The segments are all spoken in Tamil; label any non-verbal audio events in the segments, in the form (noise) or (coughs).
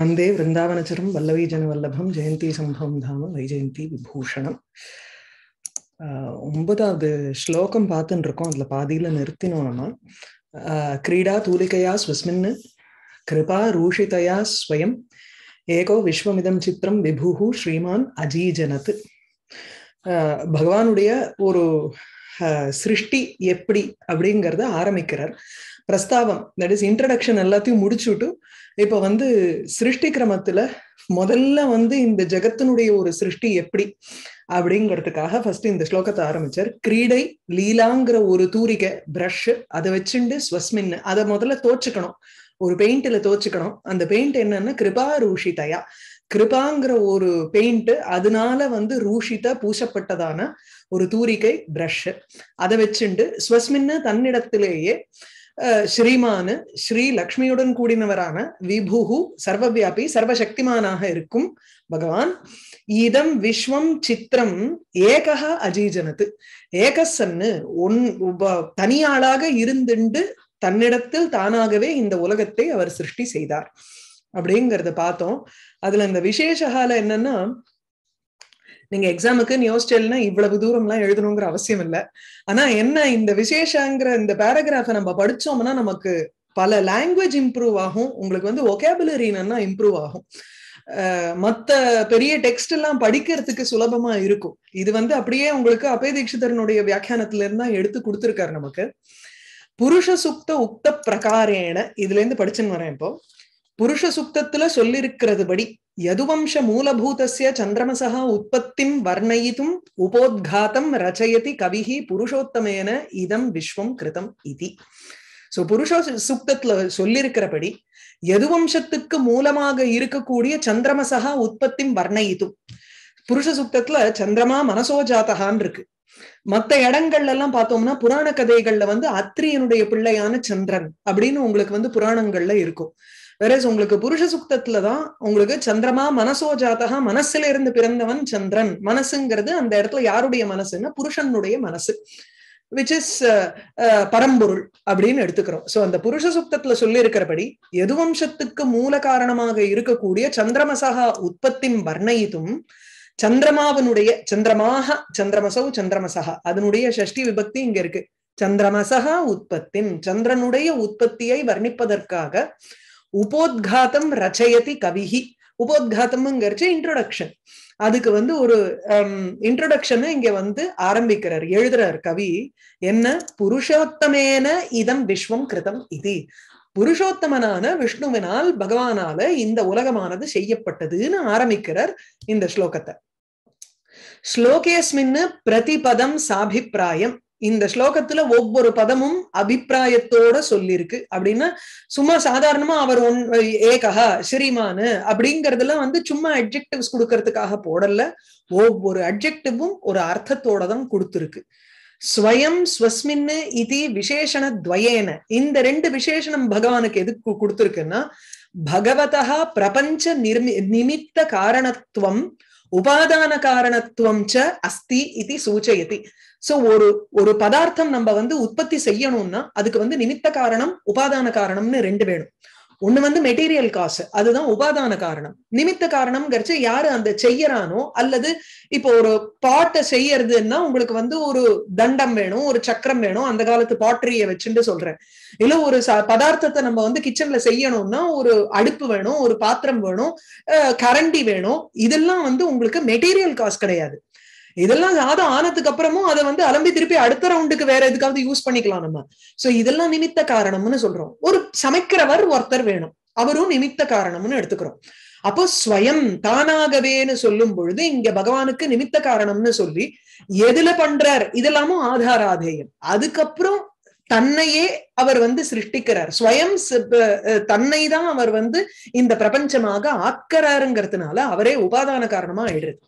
வந்தே விருந்தாவனச்சரம் வல்லவை ஜனவல்லபம் ஜெயந்தி சம்பவம் தாம வைஜெயந்தி விபூஷணம் ஒன்பதாவது ஸ்லோகம் பார்த்துன்னு இருக்கோம் அதுல பாதியில நிறுத்தினோம்னா கிரீடா தூலிகையா ஸ்வஸ்மின் கிருபா ரூஷிதயா ஸ்வயம் ஏகோ விஸ்வமிதம் சித்திரம் விபுஹு ஸ்ரீமான் அஜீஜனத் பகவானுடைய ஒரு சிருஷ்டி எப்படி அப்படிங்கிறத ஆரம்பிக்கிறார் பிரஸ்தாபம் தட் இஸ் இன்ட்ரடக்ஷன் எல்லாத்தையும் முடிச்சுட்டு இப்ப வந்து சிருஷ்டி கிரமத்துல முதல்ல வந்து இந்த ஜெகத்தினுடைய ஒரு சிருஷ்டி எப்படி அப்படிங்கிறதுக்காக ஃபர்ஸ்ட் இந்த ஸ்லோகத்தை ஆரம்பிச்சார் கிரீடை லீலாங்கிற ஒரு தூரிகை பிரஷ் அதை வச்சுண்டு ஸ்வஸ்மின் அதை முதல்ல தோச்சுக்கணும் ஒரு பெயிண்ட்ல தோச்சுக்கணும் அந்த பெயிண்ட் என்னன்னா கிருபா தயா கிருபாங்கிற ஒரு பெயிண்ட் அதனால வந்து ரூஷிதா பூசப்பட்டதான ஒரு தூரிகை பிரஷ் அதை வச்சுண்டு ஸ்வஸ்மின்னு தன்னிடத்திலேயே ஸ்ரீமானு ஸ்ரீ லக்ஷ்மியுடன் கூடினவரான விபுகு சர்வவியாபி சர்வசக்திமானாக இருக்கும் பகவான் இதம் விஸ்வம் சித்திரம் ஏகா அஜீஜனது ஏகசன்னு ஒன் தனியாளாக இருந்துண்டு தன்னிடத்தில் தானாகவே இந்த உலகத்தை அவர் சிருஷ்டி செய்தார் அப்படிங்கிறத பார்த்தோம் அதுல இந்த விசேஷகால என்னன்னா நீங்க எக்ஸாமுக்கு யோசிச்சல்னா இவ்வளவு தூரம் எல்லாம் எழுதணுங்கிற அவசியம் இல்லை ஆனா என்ன இந்த விசேஷங்கிற இந்த பேராகிராஃபை நம்ம படிச்சோம்னா நமக்கு பல லாங்குவேஜ் இம்ப்ரூவ் ஆகும் உங்களுக்கு வந்து ஒகேபுலரி இம்ப்ரூவ் ஆகும் மத்த பெரிய டெக்ஸ்ட் எல்லாம் படிக்கிறதுக்கு சுலபமா இருக்கும் இது வந்து அப்படியே உங்களுக்கு அபே தீட்சிதரனுடைய வியாக்கியானத்துல இருந்தா எடுத்து கொடுத்துருக்காரு நமக்கு புருஷ சுக்த உக்த பிரகாரேன இதுல இருந்து படிச்சுன்னு வரேன் இப்போ புருஷ சுக்தத்துல படி யதுவம்ச மூலபூதசிய சந்திரமசா உற்பத்திம் வர்ணயித்தும் உபோத்காத்தம் ரச்சயதி கவிஹி புருஷோத்தமேன இதம் விஸ்வம் கிருதம் இதி சோ புருஷ சுக்தத்துல சொல்லியிருக்கிறபடி யதுவம்சத்துக்கு மூலமாக இருக்கக்கூடிய சந்திரமசா உற்பத்தி வர்ணயித்தும் புருஷ சுக்தத்துல சந்திரமா மனசோ இருக்கு மத்த இடங்கள்ல எல்லாம் பார்த்தோம்னா புராண கதைகள்ல வந்து அத்ரியனுடைய பிள்ளையான சந்திரன் அப்படின்னு உங்களுக்கு வந்து புராணங்கள்ல இருக்கும் வேறஸ் உங்களுக்கு புருஷ சுக்தத்துல தான் உங்களுக்கு சந்திரமா மனசோ ஜாத்தகா மனசுல இருந்து பிறந்தவன் சந்திரன் மனசுங்கிறது அந்த இடத்துல யாருடைய மனசுன்னா புருஷனுடைய மனசு விச் இஸ் uh, uh, பரம்பொருள் அப்படின்னு எடுத்துக்கிறோம் சோ அந்த புருஷ சுக்தத்துல சொல்லி இருக்கிறபடி எதுவம்சத்துக்கு மூல காரணமாக இருக்கக்கூடிய சந்திரமசகா உற்பத்தி வர்ணயித்தும் சந்திரமாவனுடைய சந்திரமாக சந்திரமசௌ சந்திரமசகா அதனுடைய ஷஷ்டி விபக்தி இங்க இருக்கு சந்திரமசகா உற்பத்தி சந்திரனுடைய உற்பத்தியை வர்ணிப்பதற்காக உபோத்காதம் ரச்சயதி கவிஹி உபோத்காத்தம்ங்கிறச்சு இன்ட்ரோடக்ஷன் அதுக்கு வந்து ஒரு இன்ட்ரோடக்ஷன் um, இங்க வந்து ஆரம்பிக்கிறார் எழுதுறார் கவி என்ன புருஷோத்தமேன இதம் விஸ்வம் கிருதம் இது புருஷோத்தமனான விஷ்ணுவினால் பகவானால இந்த உலகமானது செய்யப்பட்டதுன்னு ஆரம்பிக்கிறார் இந்த ஸ்லோகத்தை ஸ்லோகேஸ்மின்னு பிரதிபதம் சாபிப்பிராயம் இந்த ஸ்லோகத்துல ஒவ்வொரு பதமும் அபிப்பிராயத்தோட சொல்லியிருக்கு அப்படின்னா சும்மா சாதாரணமா அவர் ஒன் ஏகா ஸ்ரீமானு அப்படிங்கறதுல வந்து சும்மா அட்ஜெக்டிவ்ஸ் கொடுக்கறதுக்காக போடல ஒவ்வொரு அட்ஜெக்டிவும் ஒரு அர்த்தத்தோட தான் கொடுத்துருக்கு ஸ்வயம் ஸ்வஸ்மின்னு இது விசேஷண துவயேன இந்த ரெண்டு விசேஷனம் பகவானுக்கு எதுக்கு கொடுத்துருக்குன்னா பகவதா பிரபஞ்ச நிர்மி நிமித்த காரணத்துவம் உபாதான காரணத்துவம் ச அஸ்தி இது சூச்சயதி சோ ஒரு ஒரு பதார்த்தம் நம்ம வந்து உற்பத்தி செய்யணும்னா அதுக்கு வந்து நிமித்த காரணம் உபாதான காரணம்னு ரெண்டு வேணும் ஒண்ணு வந்து மெட்டீரியல் காசு அதுதான் உபாதான காரணம் நிமித்த காரணம்ங்கிறச்சு யாரு அந்த செய்யறானோ அல்லது இப்போ ஒரு பாட்டை செய்யறதுன்னா உங்களுக்கு வந்து ஒரு தண்டம் வேணும் ஒரு சக்கரம் வேணும் அந்த காலத்து பாட்டரிய வச்சுட்டு சொல்றேன் இல்ல ஒரு பதார்த்தத்தை நம்ம வந்து கிச்சன்ல செய்யணும்னா ஒரு அடுப்பு வேணும் ஒரு பாத்திரம் வேணும் கரண்டி வேணும் இதெல்லாம் வந்து உங்களுக்கு மெட்டீரியல் காசு கிடையாது இதெல்லாம் ஜாதம் ஆனதுக்கு அப்புறமும் அதை வந்து அலம்பி திருப்பி அடுத்த ரவுண்டுக்கு வேற எதுக்காவது யூஸ் பண்ணிக்கலாம் நம்ம சோ இதெல்லாம் நிமித்த காரணம்னு சொல்றோம் ஒரு சமைக்கிறவர் ஒருத்தர் வேணும் அவரும் நிமித்த காரணம்னு எடுத்துக்கிறோம் அப்போ ஸ்வயம் தானாகவேன்னு சொல்லும் பொழுது இங்க பகவானுக்கு நிமித்த காரணம்னு சொல்லி எதுல பண்றார் இதெல்லாமும் ஆதாராதேயம் அதுக்கப்புறம் தன்னையே அவர் வந்து சிருஷ்டிக்கிறார் ஸ்வயம் தன்னை தான் அவர் வந்து இந்த பிரபஞ்சமாக ஆக்கிறாருங்கிறதுனால அவரே உபாதான காரணமா ஆயிடுறது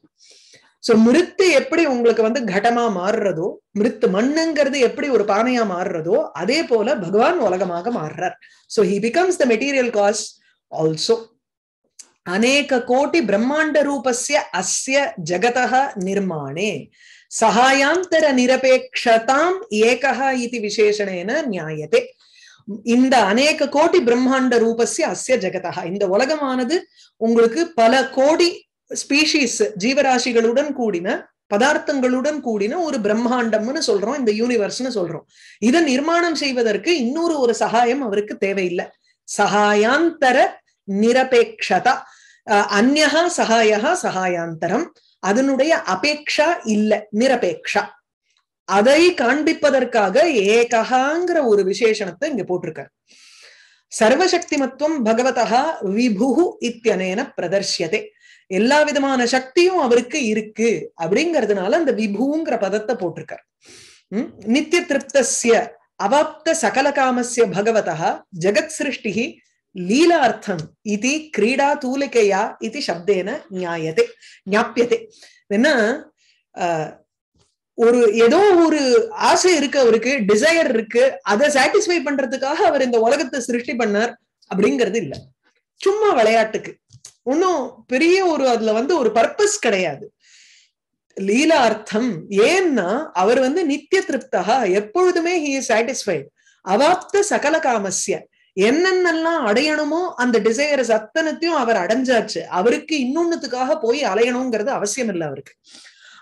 சோ மிருத்து எப்படி உங்களுக்கு வந்து கடமா மாறுறதோ மிருத்து மண்ணுங்கிறது எப்படி ஒரு பானையா மாறுறதோ அதே போல பகவான் உலகமாக மாறுறார் so he becomes the material cause also அநேக கோட்டி பிரம்மாண்ட ரூபஸ்ய அஸ்ய ஜகதக நிர்மாணே சகாயாந்தர நிரபேக்ஷதாம் ஏகா இது விசேஷணேன நியாயத்தை இந்த அநேக கோடி பிரம்மாண்ட ரூபஸ்ய அஸ்ய ஜெகதா இந்த உலகமானது உங்களுக்கு பல கோடி ஸ்பீஷீஸ் ஜீவராசிகளுடன் கூடின பதார்த்தங்களுடன் கூடின ஒரு பிரம்மாண்டம்னு சொல்றோம் இந்த யூனிவர்ஸ்னு சொல்றோம் இதை நிர்மாணம் செய்வதற்கு இன்னொரு ஒரு சகாயம் அவருக்கு தேவையில்லை சகாயாந்தர நிரபேக்ஷதா அந்நகா சகாயா சகாயாந்தரம் அதனுடைய அபேக்ஷா இல்லை நிரபேக்ஷா அதை காண்பிப்பதற்காக ஏகஹாங்கிற ஒரு விசேஷணத்தை இங்க சர்வசக்தி சர்வசக்திமத்துவம் பகவதா விபு இத்தியனேன பிரதர்ஷியதே எல்லா விதமான சக்தியும் அவருக்கு இருக்கு அப்படிங்கிறதுனால அந்த விபுங்கிற பதத்தை போட்டிருக்கார் உம் நித்திய திருப்தசிய அவாப்த சகல காமசிய பகவதா ஜெகத் சிருஷ்டி லீலார்த்தம் இது கிரீடா தூலிகையா இது சப்தேன நியாயத்தை ஞாபியத்தை என்ன ஒரு ஏதோ ஒரு ஆசை இருக்கு அவருக்கு டிசையர் இருக்கு அதை சாட்டிஸ்ஃபை பண்றதுக்காக அவர் இந்த உலகத்தை சிருஷ்டி பண்ணார் அப்படிங்கிறது இல்ல சும்மா விளையாட்டுக்கு ஒன்றும் பெரிய ஒரு அதுல வந்து ஒரு பர்பஸ் கிடையாது லீலா அர்த்தம் ஏன்னா அவர் வந்து நித்திய திருப்தகா எப்பொழுதுமே ஹி இஸ் சாட்டிஸ்ஃபைட் அவாப்த சகல காமசிய என்னென்னலாம் அடையணுமோ அந்த டிசையர்ஸ் அத்தனத்தையும் அவர் அடைஞ்சாச்சு அவருக்கு இன்னொன்னுத்துக்காக போய் அலையணுங்கிறது அவசியம் இல்லை அவருக்கு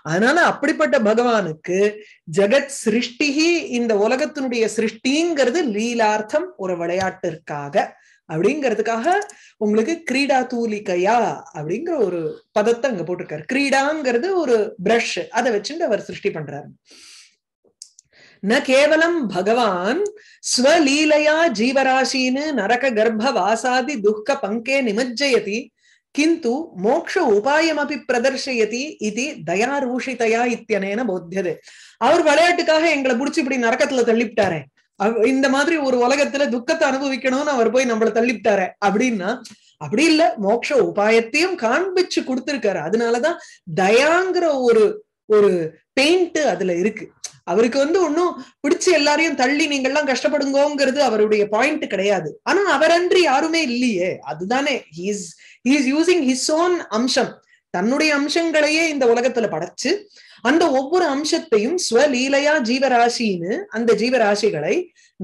அதனால அப்படிப்பட்ட பகவானுக்கு ஜெகத் சிருஷ்டிகி இந்த உலகத்தினுடைய சிருஷ்டிங்கிறது லீலார்த்தம் ஒரு விளையாட்டிற்காக அப்படிங்கிறதுக்காக உங்களுக்கு கிரீடா தூலிக்கையா அப்படிங்கிற ஒரு பதத்தை அங்க போட்டிருக்காரு கிரீடாங்கிறது ஒரு பிரஷ் அதை வச்சுட்டு அவர் சிருஷ்டி பண்றாரு ந கேவலம் பகவான் ஸ்வலீலையா ஜீவராசின்னு நரக கர்ப்ப வாசாதி துக்க பங்கே நிமஜ்ஜயதி கிந்து உபாயம் உபாயமபி பிரதர்ஷயதி இது தயாரூஷிதையா இத்தியனேன போத்தியது அவர் விளையாட்டுக்காக எங்களை புடிச்சு இப்படி நரக்கத்துல தள்ளிவிட்டாரே இந்த மாதிரி ஒரு உலகத்துல துக்கத்தை அனுபவிக்கணும்னு அவர் போய் நம்மளை தள்ளிவிட்டாரு அப்படின்னா அப்படி இல்ல மோக்ஷ உபாயத்தையும் காண்பிச்சு கொடுத்திருக்காரு அதனாலதான் தயாங்கிற ஒரு ஒரு பெயிண்ட் அதுல இருக்கு அவருக்கு வந்து ஒன்னும் பிடிச்சு எல்லாரையும் தள்ளி நீங்க எல்லாம் கஷ்டப்படுங்கோங்கிறது அவருடைய பாயிண்ட் கிடையாது ஆனா அவரன்றி யாருமே இல்லையே அதுதானே he's he's using his own அம்சம் தன்னுடைய அம்சங்களையே இந்த உலகத்துல படைச்சு அந்த ஒவ்வொரு அம்சத்தையும் ஸ்வலீலையா ஜீவராசின்னு அந்த ஜீவராசிகளை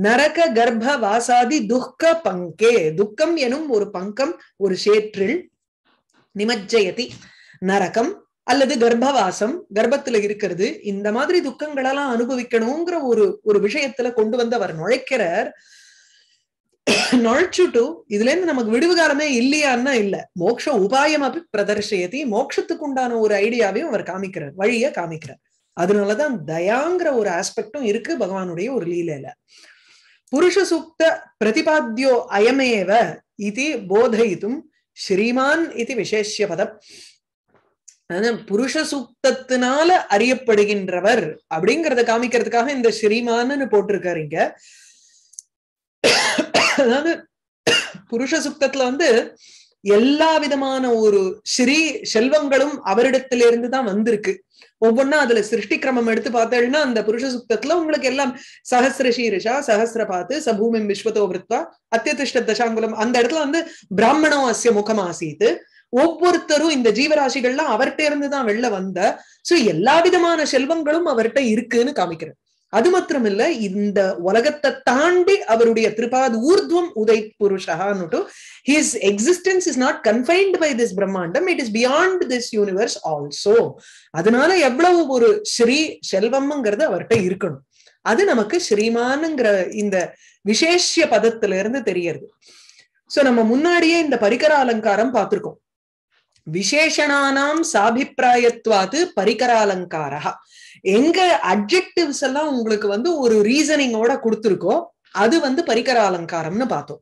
நரக கர்ப்ப வாசாதி துக்க பங்கே துக்கம் எனும் ஒரு பங்கம் ஒரு சேற்றில் நிமஜ்ஜயதி நரகம் அல்லது கர்ப்பவாசம் கர்ப்பத்துல இருக்கிறது இந்த மாதிரி துக்கங்களெல்லாம் அனுபவிக்கணுங்கிற ஒரு ஒரு விஷயத்துல கொண்டு வந்து அவர் நுழைக்கிறார் நுழைச்சுட்டு (coughs) இதுல இருந்து நமக்கு விடுவுகாலமே இல்லையான்னா இல்ல மோக்ஷ உபாயம் அப்படி பிரதர்ஷயத்தி மோட்சத்துக்கு உண்டான ஒரு ஐடியாவையும் அவர் காமிக்கிறார் வழிய காமிக்கிறார் அதனாலதான் தயாங்கிற ஒரு ஆஸ்பெக்டும் இருக்கு பகவானுடைய ஒரு லீலையில புருஷ சுக்த பிரதிபாத்தியோ அயமேவ இது போதயித்தும் ஸ்ரீமான் இது விசேஷ பதம் புருஷ சூக்தத்தினால அறியப்படுகின்றவர் அப்படிங்கறத காமிக்கிறதுக்காக இந்த ஸ்ரீமான்னு போட்டிருக்காரு இங்க அதாவது புருஷ சுக்தத்துல வந்து எல்லா விதமான ஒரு ஸ்ரீ செல்வங்களும் அவரிடத்திலிருந்து தான் வந்திருக்கு ஒவ்வொன்னா அதுல சிருஷ்டி கிரமம் எடுத்து பார்த்தேன்னா அந்த புருஷ சுத்தத்துல உங்களுக்கு எல்லாம் சஹசிர சீரிஷா சஹசிர பாத்து சபூமி விஸ்வத்தோ விருத்வா அத்தியதிஷ்ட தசாங்குலம் அந்த இடத்துல வந்து பிராமணோ அசிய முகமாசீத்து ஒவ்வொருத்தரும் இந்த ஜீவராசிகள்லாம் அவர்கிட்ட இருந்து தான் வெளில வந்த சோ எல்லா விதமான செல்வங்களும் அவர்கிட்ட இருக்குன்னு காமிக்கிறேன் அது இல்ல இந்த உலகத்தை தாண்டி அவருடைய திருபாது ஊர்துவம் உதய் புருஷகான்னுட்டு his existence is not confined by this பிரம்மாண்டம் it is beyond this universe also அதனால எவ்வளவு ஒரு ஸ்ரீ செல்வம்ங்கிறது அவர்கிட்ட இருக்கணும் அது நமக்கு ஸ்ரீமானுங்கிற இந்த விசேஷ பதத்துல இருந்து தெரியறது சோ நம்ம முன்னாடியே இந்த பரிகர அலங்காரம் பார்த்திருக்கோம் விசேஷனானாம் சாபிப்பிராயத்வாது அலங்காரா எங்க அப்ஜெக்டிவ்ஸ் எல்லாம் உங்களுக்கு வந்து ஒரு ரீசனிங்கோட கொடுத்துருக்கோ அது வந்து பரிகர அலங்காரம்னு பார்த்தோம்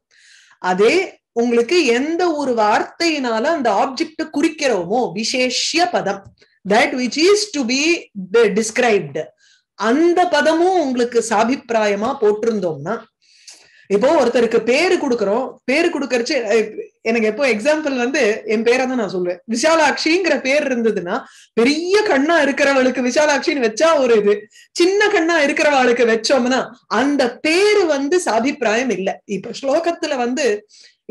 அதே உங்களுக்கு எந்த ஒரு வார்த்தையினால அந்த ஆப்ஜெக்ட் குறிக்கிறோமோ விசேஷ பதம் that which is to be described அந்த பதமும் உங்களுக்கு சாபிப்பிராயமா போட்டிருந்தோம்னா இப்போ ஒருத்தருக்கு பேரு கொடுக்குறோம் பேரு கொடுக்கறச்சு எனக்கு எப்போ எக்ஸாம்பிள் வந்து என் பேரை தான் நான் சொல்லுவேன் விசாலாட்சிங்கிற பேர் இருந்ததுன்னா பெரிய கண்ணா இருக்கிறவளுக்கு விஷாலாட்சின்னு வச்சா ஒரு இது சின்ன கண்ணா இருக்கிறவளுக்கு வச்சோம்னா அந்த பேரு வந்து சாபிப்பிராயம் இல்லை இப்ப ஸ்லோகத்துல வந்து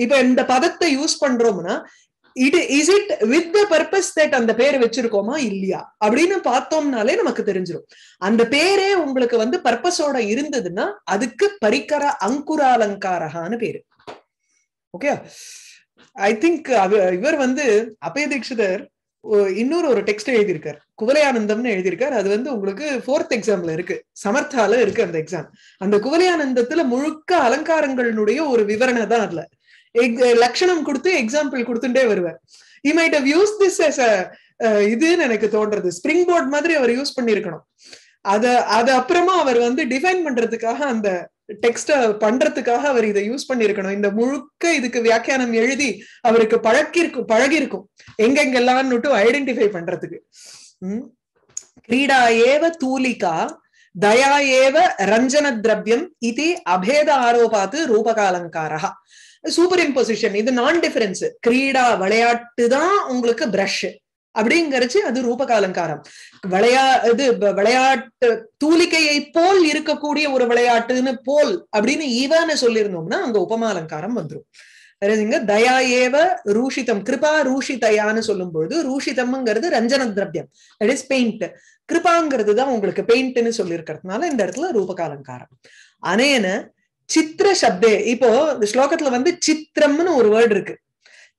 இப்ப இந்த பதத்தை யூஸ் பண்றோம்னா it is it with the purpose that அந்த பேர் வச்சிருக்கோமா இல்லையா அப்படின்னு பார்த்தோம்னாலே நமக்கு தெரிஞ்சிடும் அந்த பேரே உங்களுக்கு வந்து பர்பஸோட இருந்ததுன்னா அதுக்கு பரிக்கர அங்குராலங்காரகான்னு பேரு ஓகே ஐ திங்க் இவர் வந்து அபய தீட்சிதர் இன்னொரு ஒரு டெக்ஸ்ட் எழுதியிருக்கார் குவலையானந்தம்னு எழுதியிருக்கார் அது வந்து உங்களுக்கு ஃபோர்த் எக்ஸாம்ல இருக்கு சமர்த்தால இருக்கு அந்த எக்ஸாம் அந்த குவலையானந்தத்துல முழுக்க அலங்காரங்களுடைய ஒரு விவரணை தான் அதுல Eh, லட்சணம் கொடுத்து எக்ஸாம்பிள் கொடுத்துட்டே வருவார் he might have use this as இதுன்னு எனக்கு தோன்றது ஸ்பிரிங் போர்ட் மாதிரி அவர் யூஸ் பண்ணிருக்கணும் அத அது அப்புறமா அவர் வந்து டிஃபைன் பண்றதுக்காக அந்த டெக்ஸ்ட பண்றதுக்காக அவர் இதை யூஸ் பண்ணிருக்கணும் இந்த முழுக்க இதுக்கு வியாக்கியானம் எழுதி அவருக்கு பழக்கிருக்கும் பழகிருக்கும் எங்கெங்கெல்லாம்னுட்டு ஐடென்டிஃபை பண்றதுக்கு உம் கிரீடா ஏவ தூலிகா தயா ஏவ ரஞ்சன திரவியம் இது அபேத ஆரோபாத்து ரூபகாலங்காரா சூப்பர் இம்போசிஷன் இது நான் டிஃபரன்ஸ் கிரீடா விளையாட்டு தான் உங்களுக்கு பிரஷ் அப்படிங்கறச்சு அது ரூபகாலங்காரம் விளையா இது விளையாட்டு தூலிக்கையை போல் இருக்கக்கூடிய ஒரு விளையாட்டுன்னு போல் அப்படின்னு ஈவான்னு சொல்லியிருந்தோம்னா அங்க உபமா அலங்காரம் வந்துடும் தயா ஏவ ரூஷிதம் கிருபா ரூஷிதயான்னு சொல்லும் பொழுது ரூஷிதம்ங்கிறது ரஞ்சன திரவியம் தட் இஸ் பெயிண்ட் கிருபாங்கிறது தான் உங்களுக்கு பெயிண்ட்னு சொல்லியிருக்கிறதுனால இந்த இடத்துல ரூபகாலங்காரம் அனேன சித்திர சப்தே இப்போ இந்த ஸ்லோகத்துல வந்து சித்திரம்னு ஒரு வேர்டு இருக்கு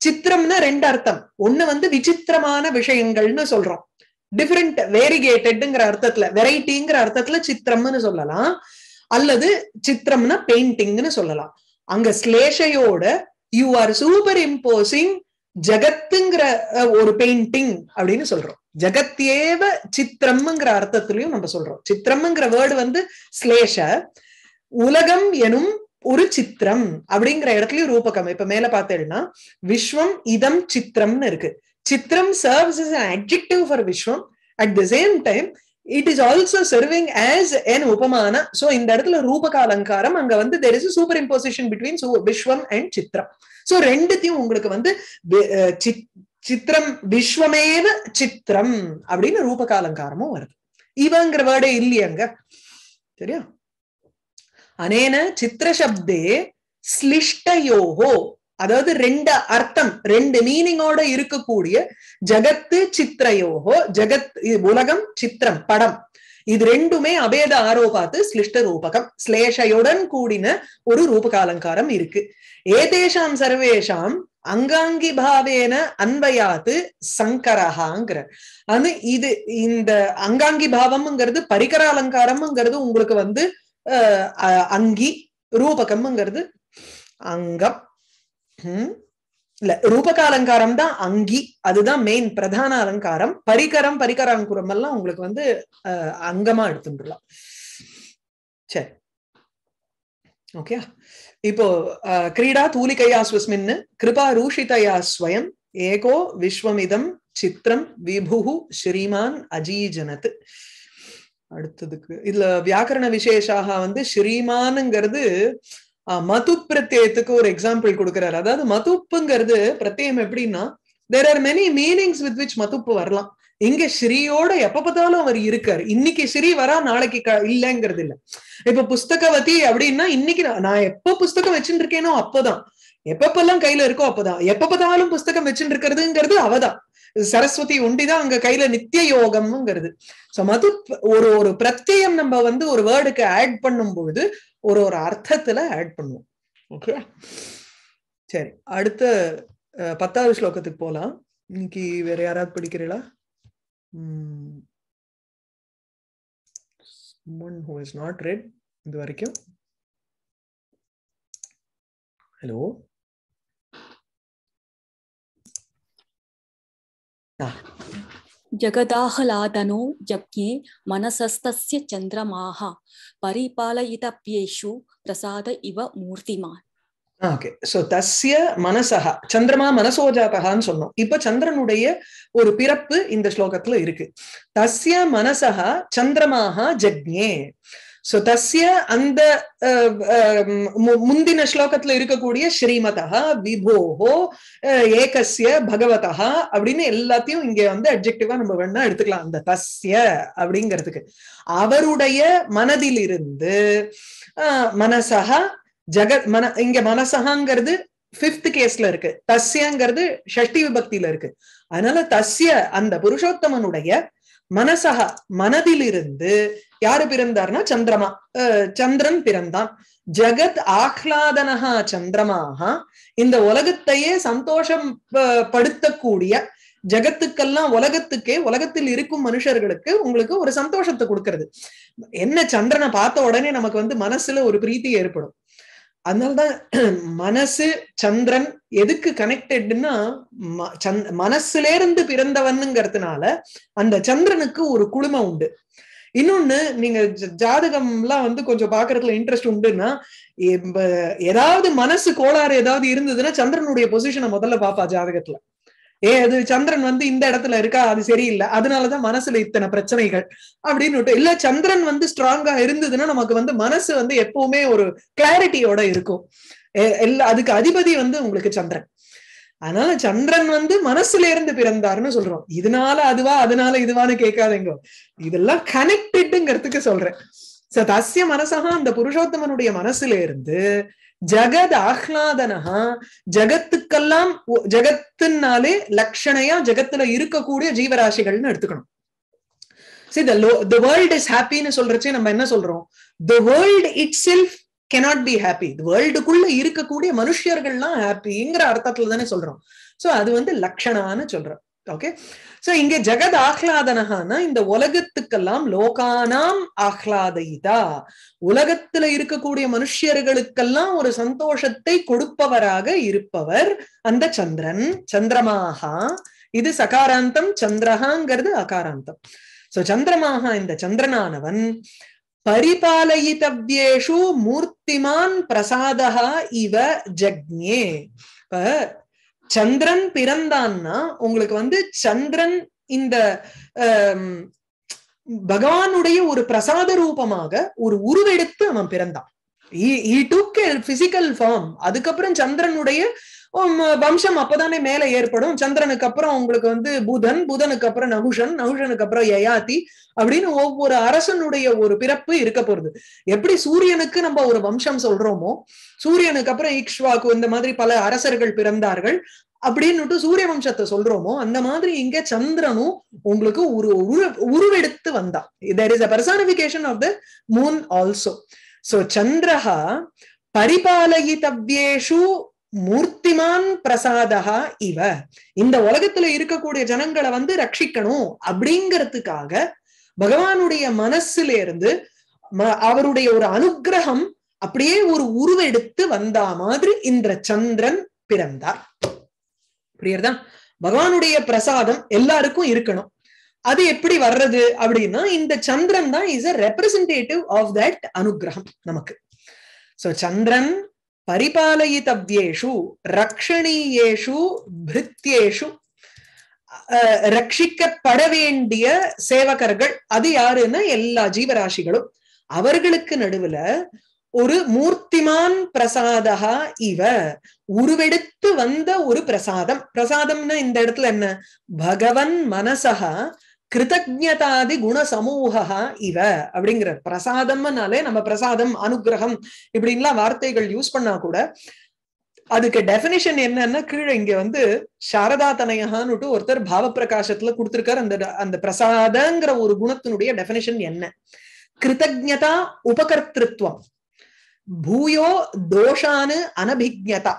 சித்திரம்னா ரெண்டு அர்த்தம் ஒண்ணு வந்து விசித்திரமான விஷயங்கள்னு சொல்றோம் டிஃபரெண்ட் வேரிகேட்டட்ங்கிற அர்த்தத்துல வெரைட்டிங்கிற அர்த்தத்துல சித்திரம்னு சொல்லலாம் அல்லது சித்திரம்னா பெயிண்டிங்னு சொல்லலாம் அங்க ஸ்லேஷையோட யூ ஆர் சூப்பர் இம்போசிங் ஜகத்துங்கிற ஒரு பெயிண்டிங் அப்படின்னு சொல்றோம் ஜகத்தேவ சித்திரம்ங்கிற அர்த்தத்திலையும் நம்ம சொல்றோம் சித்திரம்ங்கிற வேர்டு வந்து ஸ்லேஷ உலகம் எனும் ஒரு சித்திரம் அப்படிங்கிற இடத்துலயும் ரூபகம் இப்ப மேல பார்த்தேன்னா விஸ்வம் இதம் சித்திரம்னு இருக்கு சித்திரம் சர்வ்ஸ் இஸ் அட்ஜெக்டிவ் ஃபார் விஸ்வம் at the same time it is also serving as an உபமான சோ இந்த இடத்துல ரூபக அலங்காரம் அங்க வந்து தெர் இஸ் சூப்பர் இம்போசிஷன் பிட்வீன் விஸ்வம் அண்ட் சித்திரம் சோ ரெண்டுத்தையும் உங்களுக்கு வந்து சித்திரம் விஸ்வமேவ சித்திரம் அப்படின்னு ரூபக அலங்காரமும் வருது இவங்கிற வேர்டே இல்லையங்க சரியா அனேன சித்திரசப்தே ஸ்லிஷ்டயோஹோ அதாவது ரெண்டு அர்த்தம் ரெண்டு மீனிங்கோட இருக்கக்கூடிய ஜகத்து சித்திரயோகோ ஜகத் உலகம் சித்திரம் படம் இது ரெண்டுமே அபேத ஆரோபாத்து ஸ்லிஷ்ட ரூபகம் ஸ்லேஷையுடன் கூடின ஒரு ரூபகாலங்காரம் இருக்கு ஏதேஷாம் சர்வேஷாம் அங்காங்கி பாவேன அன்பயாத்து சங்கரஹாங்கிற அது இது இந்த அங்காங்கி பாவம்ங்கிறது பரிகர அலங்காரம்ங்கிறது உங்களுக்கு வந்து அங்கி ரூபகம்ங்கிறது அங்கம் இல்ல ரூபக அலங்காரம் தான் அங்கி அதுதான் மெயின் பிரதான அலங்காரம் பரிகரம் பரிகராங்குரம் எல்லாம் உங்களுக்கு வந்து அங்கமா எடுத்துட்டுலாம் சரி ஓகே இப்போ கிரீடா தூலிகையா சுவஸ்மின்னு கிருபா ரூஷிதையா ஸ்வயம் ஏகோ விஸ்வமிதம் சித்திரம் விபு ஸ்ரீமான் அஜீஜனத் அடுத்ததுக்கு இதுல வியாக்கரண விசேஷாக வந்து ஸ்ரீமானுங்கிறது மது பிரத்யத்துக்கு ஒரு எக்ஸாம்பிள் கொடுக்கிறாரு அதாவது மதுப்புங்கிறது பிரத்யம் எப்படின்னா there are many meanings with which மதுப்பு வரலாம் இங்க ஸ்ரீயோட எப்ப பார்த்தாலும் அவர் இருக்காரு இன்னைக்கு ஸ்ரீ வரா நாளைக்கு க இல்லைங்கிறது இல்ல இப்ப புஸ்தகவதி அப்படின்னா இன்னைக்கு நான் எப்ப புஸ்தகம் வச்சுட்டு இருக்கேனோ அப்பதான் எப்பப்பெல்லாம் கையில இருக்கோ அப்பதான் எப்ப பார்த்தாலும் புஸ்தகம் வச்சுட்டு இருக்கிறதுங்கிறது அவதான் சரஸ்வதி உண்டிதான் அங்க கையில நித்திய யோகம்ங்கிறது சோ மது ஒரு ஒரு பிரத்யம் நம்ம வந்து ஒரு வேர்டுக்கு ஆட் பண்ணும் பொழுது ஒரு ஒரு அர்த்தத்துல ஆட் பண்ணுவோம் ஓகே சரி அடுத்த பத்தாவது ஸ்லோகத்துக்கு போலாம் இன்னைக்கு வேற யாராவது படிக்கிறீங்களா someone who has not இது வரைக்கும் ஹலோ జగదాహ్లాదనో యజ్ఞే మనసస్తస్య చంద్రమాహ పరిపాలయితప్యేషు பிரசாத இவ మూర్తిమాన్ ஓகே சோ தஸ்ய மனசா சந்திரமா மனசோஜாதகான்னு சொன்னோம் இப்ப சந்திரனுடைய ஒரு பிறப்பு இந்த ஸ்லோகத்துல இருக்கு தஸ்ய மனசா சந்திரமாக ஜக்ஞே சோ தஸ்ய அந்த முந்தின ஸ்லோகத்துல இருக்கக்கூடிய ஸ்ரீமதா விபோஹோ ஏகசிய பகவதா அப்படின்னு எல்லாத்தையும் இங்க வந்து அப்ஜெக்டிவா நம்ம வேணா எடுத்துக்கலாம் அந்த தஸ்ய அப்படிங்கிறதுக்கு அவருடைய மனதிலிருந்து மனசகா ஜெகத் மன இங்க மனசகாங்கிறது பிப்த் கேஸ்ல இருக்கு தஸ்யங்கிறது ஷஷ்டி விபக்தியில இருக்கு அதனால தஸ்ய அந்த புருஷோத்தமனுடைய மனசக மனதிலிருந்து யாரு பிறந்தார்னா சந்திரமா சந்திரன் பிறந்தான் ஜெகத் ஆஹ்லாதனஹா சந்திரமாக இந்த உலகத்தையே சந்தோஷம் படுத்தக்கூடிய ஜெகத்துக்கெல்லாம் உலகத்துக்கே உலகத்தில் இருக்கும் மனுஷர்களுக்கு உங்களுக்கு ஒரு சந்தோஷத்தை கொடுக்கறது என்ன சந்திரனை பார்த்த உடனே நமக்கு வந்து மனசுல ஒரு பிரீத்தி ஏற்படும் அதனாலதான் மனசு சந்திரன் எதுக்கு கனெக்டட்னா மனசுல இருந்து பிறந்தவன்னுங்கிறதுனால அந்த சந்திரனுக்கு ஒரு குழுமை உண்டு இன்னொன்னு நீங்க ஜாதகம் எல்லாம் வந்து கொஞ்சம் பாக்குறதுல இன்ட்ரெஸ்ட் உண்டுன்னா ஏதாவது மனசு கோளாறு ஏதாவது இருந்ததுன்னா சந்திரனுடைய பொசிஷனை முதல்ல பாப்பா ஜாதகத்துல ஏ அது சந்திரன் வந்து இந்த இடத்துல இருக்கா அது சரியில்லை அதனாலதான் மனசுல இத்தனை பிரச்சனைகள் அப்படின்னு இல்ல சந்திரன் வந்து ஸ்ட்ராங்கா இருந்ததுன்னா நமக்கு வந்து மனசு வந்து எப்பவுமே ஒரு கிளாரிட்டியோட இருக்கும் அதுக்கு அதிபதி வந்து உங்களுக்கு சந்திரன் அதனால சந்திரன் வந்து மனசுல இருந்து பிறந்தாருன்னு சொல்றோம் இதனால அதுவா அதனால இதுவான்னு கேட்காதேங்க இதெல்லாம் கனெக்டடுங்கிறதுக்கு சொல்றேன் சோ தசிய மனசகா அந்த புருஷோத்தமனுடைய மனசுல இருந்து ஜகத் ஆஹ்லாதனஹா ஜகத்துக்கெல்லாம் ஜகத்துனாலே லட்சணையா ஜகத்துல இருக்கக்கூடிய ஜீவராசிகள்னு எடுத்துக்கணும் சரி த வேர்ல்ட் இஸ் ஹாப்பின்னு சொல்றச்சே நம்ம என்ன சொல்றோம் the world itself cannot be happy வேர்ல்டுக்குள்ள இருக்கக்கூடிய மனுஷியர்கள்லாம் ஹாப்பிங்கிற அர்த்தத்துல தானே சொல்றோம் சோ அது வந்து லக்ஷணான்னு சொல்றோம் ஓகே சோ இங்க ஜெகத் ஆஹ்லாதனகானா இந்த உலகத்துக்கெல்லாம் லோகானாம் ஆஹ்லாதைதா உலகத்துல இருக்கக்கூடிய மனுஷியர்களுக்கெல்லாம் ஒரு சந்தோஷத்தை கொடுப்பவராக இருப்பவர் அந்த சந்திரன் சந்திரமாகா இது சகாராந்தம் சந்திரகாங்கிறது அகாராந்தம் சோ சந்திரமாக இந்த சந்திரனானவன் பரிபாலயித்தவ்யேஷு மூர்த்திமான் பிரசாதா இவ ஜக்ஞே இப்ப சந்திரன் பிறந்தான்னா உங்களுக்கு வந்து சந்திரன் இந்த பகவானுடைய ஒரு பிரசாத ரூபமாக ஒரு உருவெடுத்து அவன் பிறந்தான் பிசிக்கல் ஃபார்ம் அதுக்கப்புறம் சந்திரனுடைய வம்சம் அப்பதானே மேல ஏற்படும் சந்திரனுக்கு அப்புறம் உங்களுக்கு வந்து புதன் புதனுக்கு அப்புறம் நகுஷன் நகுஷனுக்கு அப்புறம் யயாதி அப்படின்னு ஒவ்வொரு அரசனுடைய ஒரு பிறப்பு இருக்க போறது எப்படி சூரியனுக்கு நம்ம ஒரு வம்சம் சொல்றோமோ சூரியனுக்கு அப்புறம் இக்ஷ்வாக்கு இந்த மாதிரி பல அரசர்கள் பிறந்தார்கள் அப்படின்னுட்டு சூரிய வம்சத்தை சொல்றோமோ அந்த மாதிரி இங்க சந்திரனும் உங்களுக்கு ஒரு உருவெடுத்து வந்தா there is a personification of the moon also so சந்திரஹா பரிபாலயித்தவ்யேஷு மூர்த்திமான் பிரசாதா இவ இந்த உலகத்துல இருக்கக்கூடிய ஜனங்களை வந்து ரட்சிக்கணும் அப்படிங்கிறதுக்காக பகவானுடைய மனசுல இருந்து அவருடைய ஒரு அனுகிரகம் அப்படியே ஒரு உருவெடுத்து வந்தா மாதிரி இந்த சந்திரன் பிறந்தார் புரியுறதான் பகவானுடைய பிரசாதம் எல்லாருக்கும் இருக்கணும் அது எப்படி வர்றது அப்படின்னா இந்த சந்திரன் தான் is a representative of that அனுகிரகம் நமக்கு சோ சந்திரன் பரிபாலயித்தவ்யேஷு ரக்ஷணீயேஷு பிரித்யேஷு ரட்சிக்கப்பட வேண்டிய சேவகர்கள் அது யாருன்னா எல்லா ஜீவராசிகளும் அவர்களுக்கு நடுவுல ஒரு மூர்த்திமான் பிரசாதகா இவ உருவெடுத்து வந்த ஒரு பிரசாதம் பிரசாதம்னா இந்த இடத்துல என்ன பகவன் மனசகா கிருதஜதாதி குணசமூகா இவ அப்படிங்கிற பிரசாதம்னாலே நம்ம பிரசாதம் அனுகிரகம் இப்படின்லாம் வார்த்தைகள் யூஸ் பண்ணா கூட அதுக்கு டெபினிஷன் என்னன்னா கீழே இங்க வந்து சாரதா தனயகான்னுட்டு ஒருத்தர் பாவ பிரகாசத்துல கொடுத்திருக்காரு அந்த அந்த பிரசாதங்கிற ஒரு குணத்தினுடைய டெபினிஷன் என்ன கிருதஜதா உபகர்த்திருவம் பூயோ தோஷானு அனபிக்ஞதா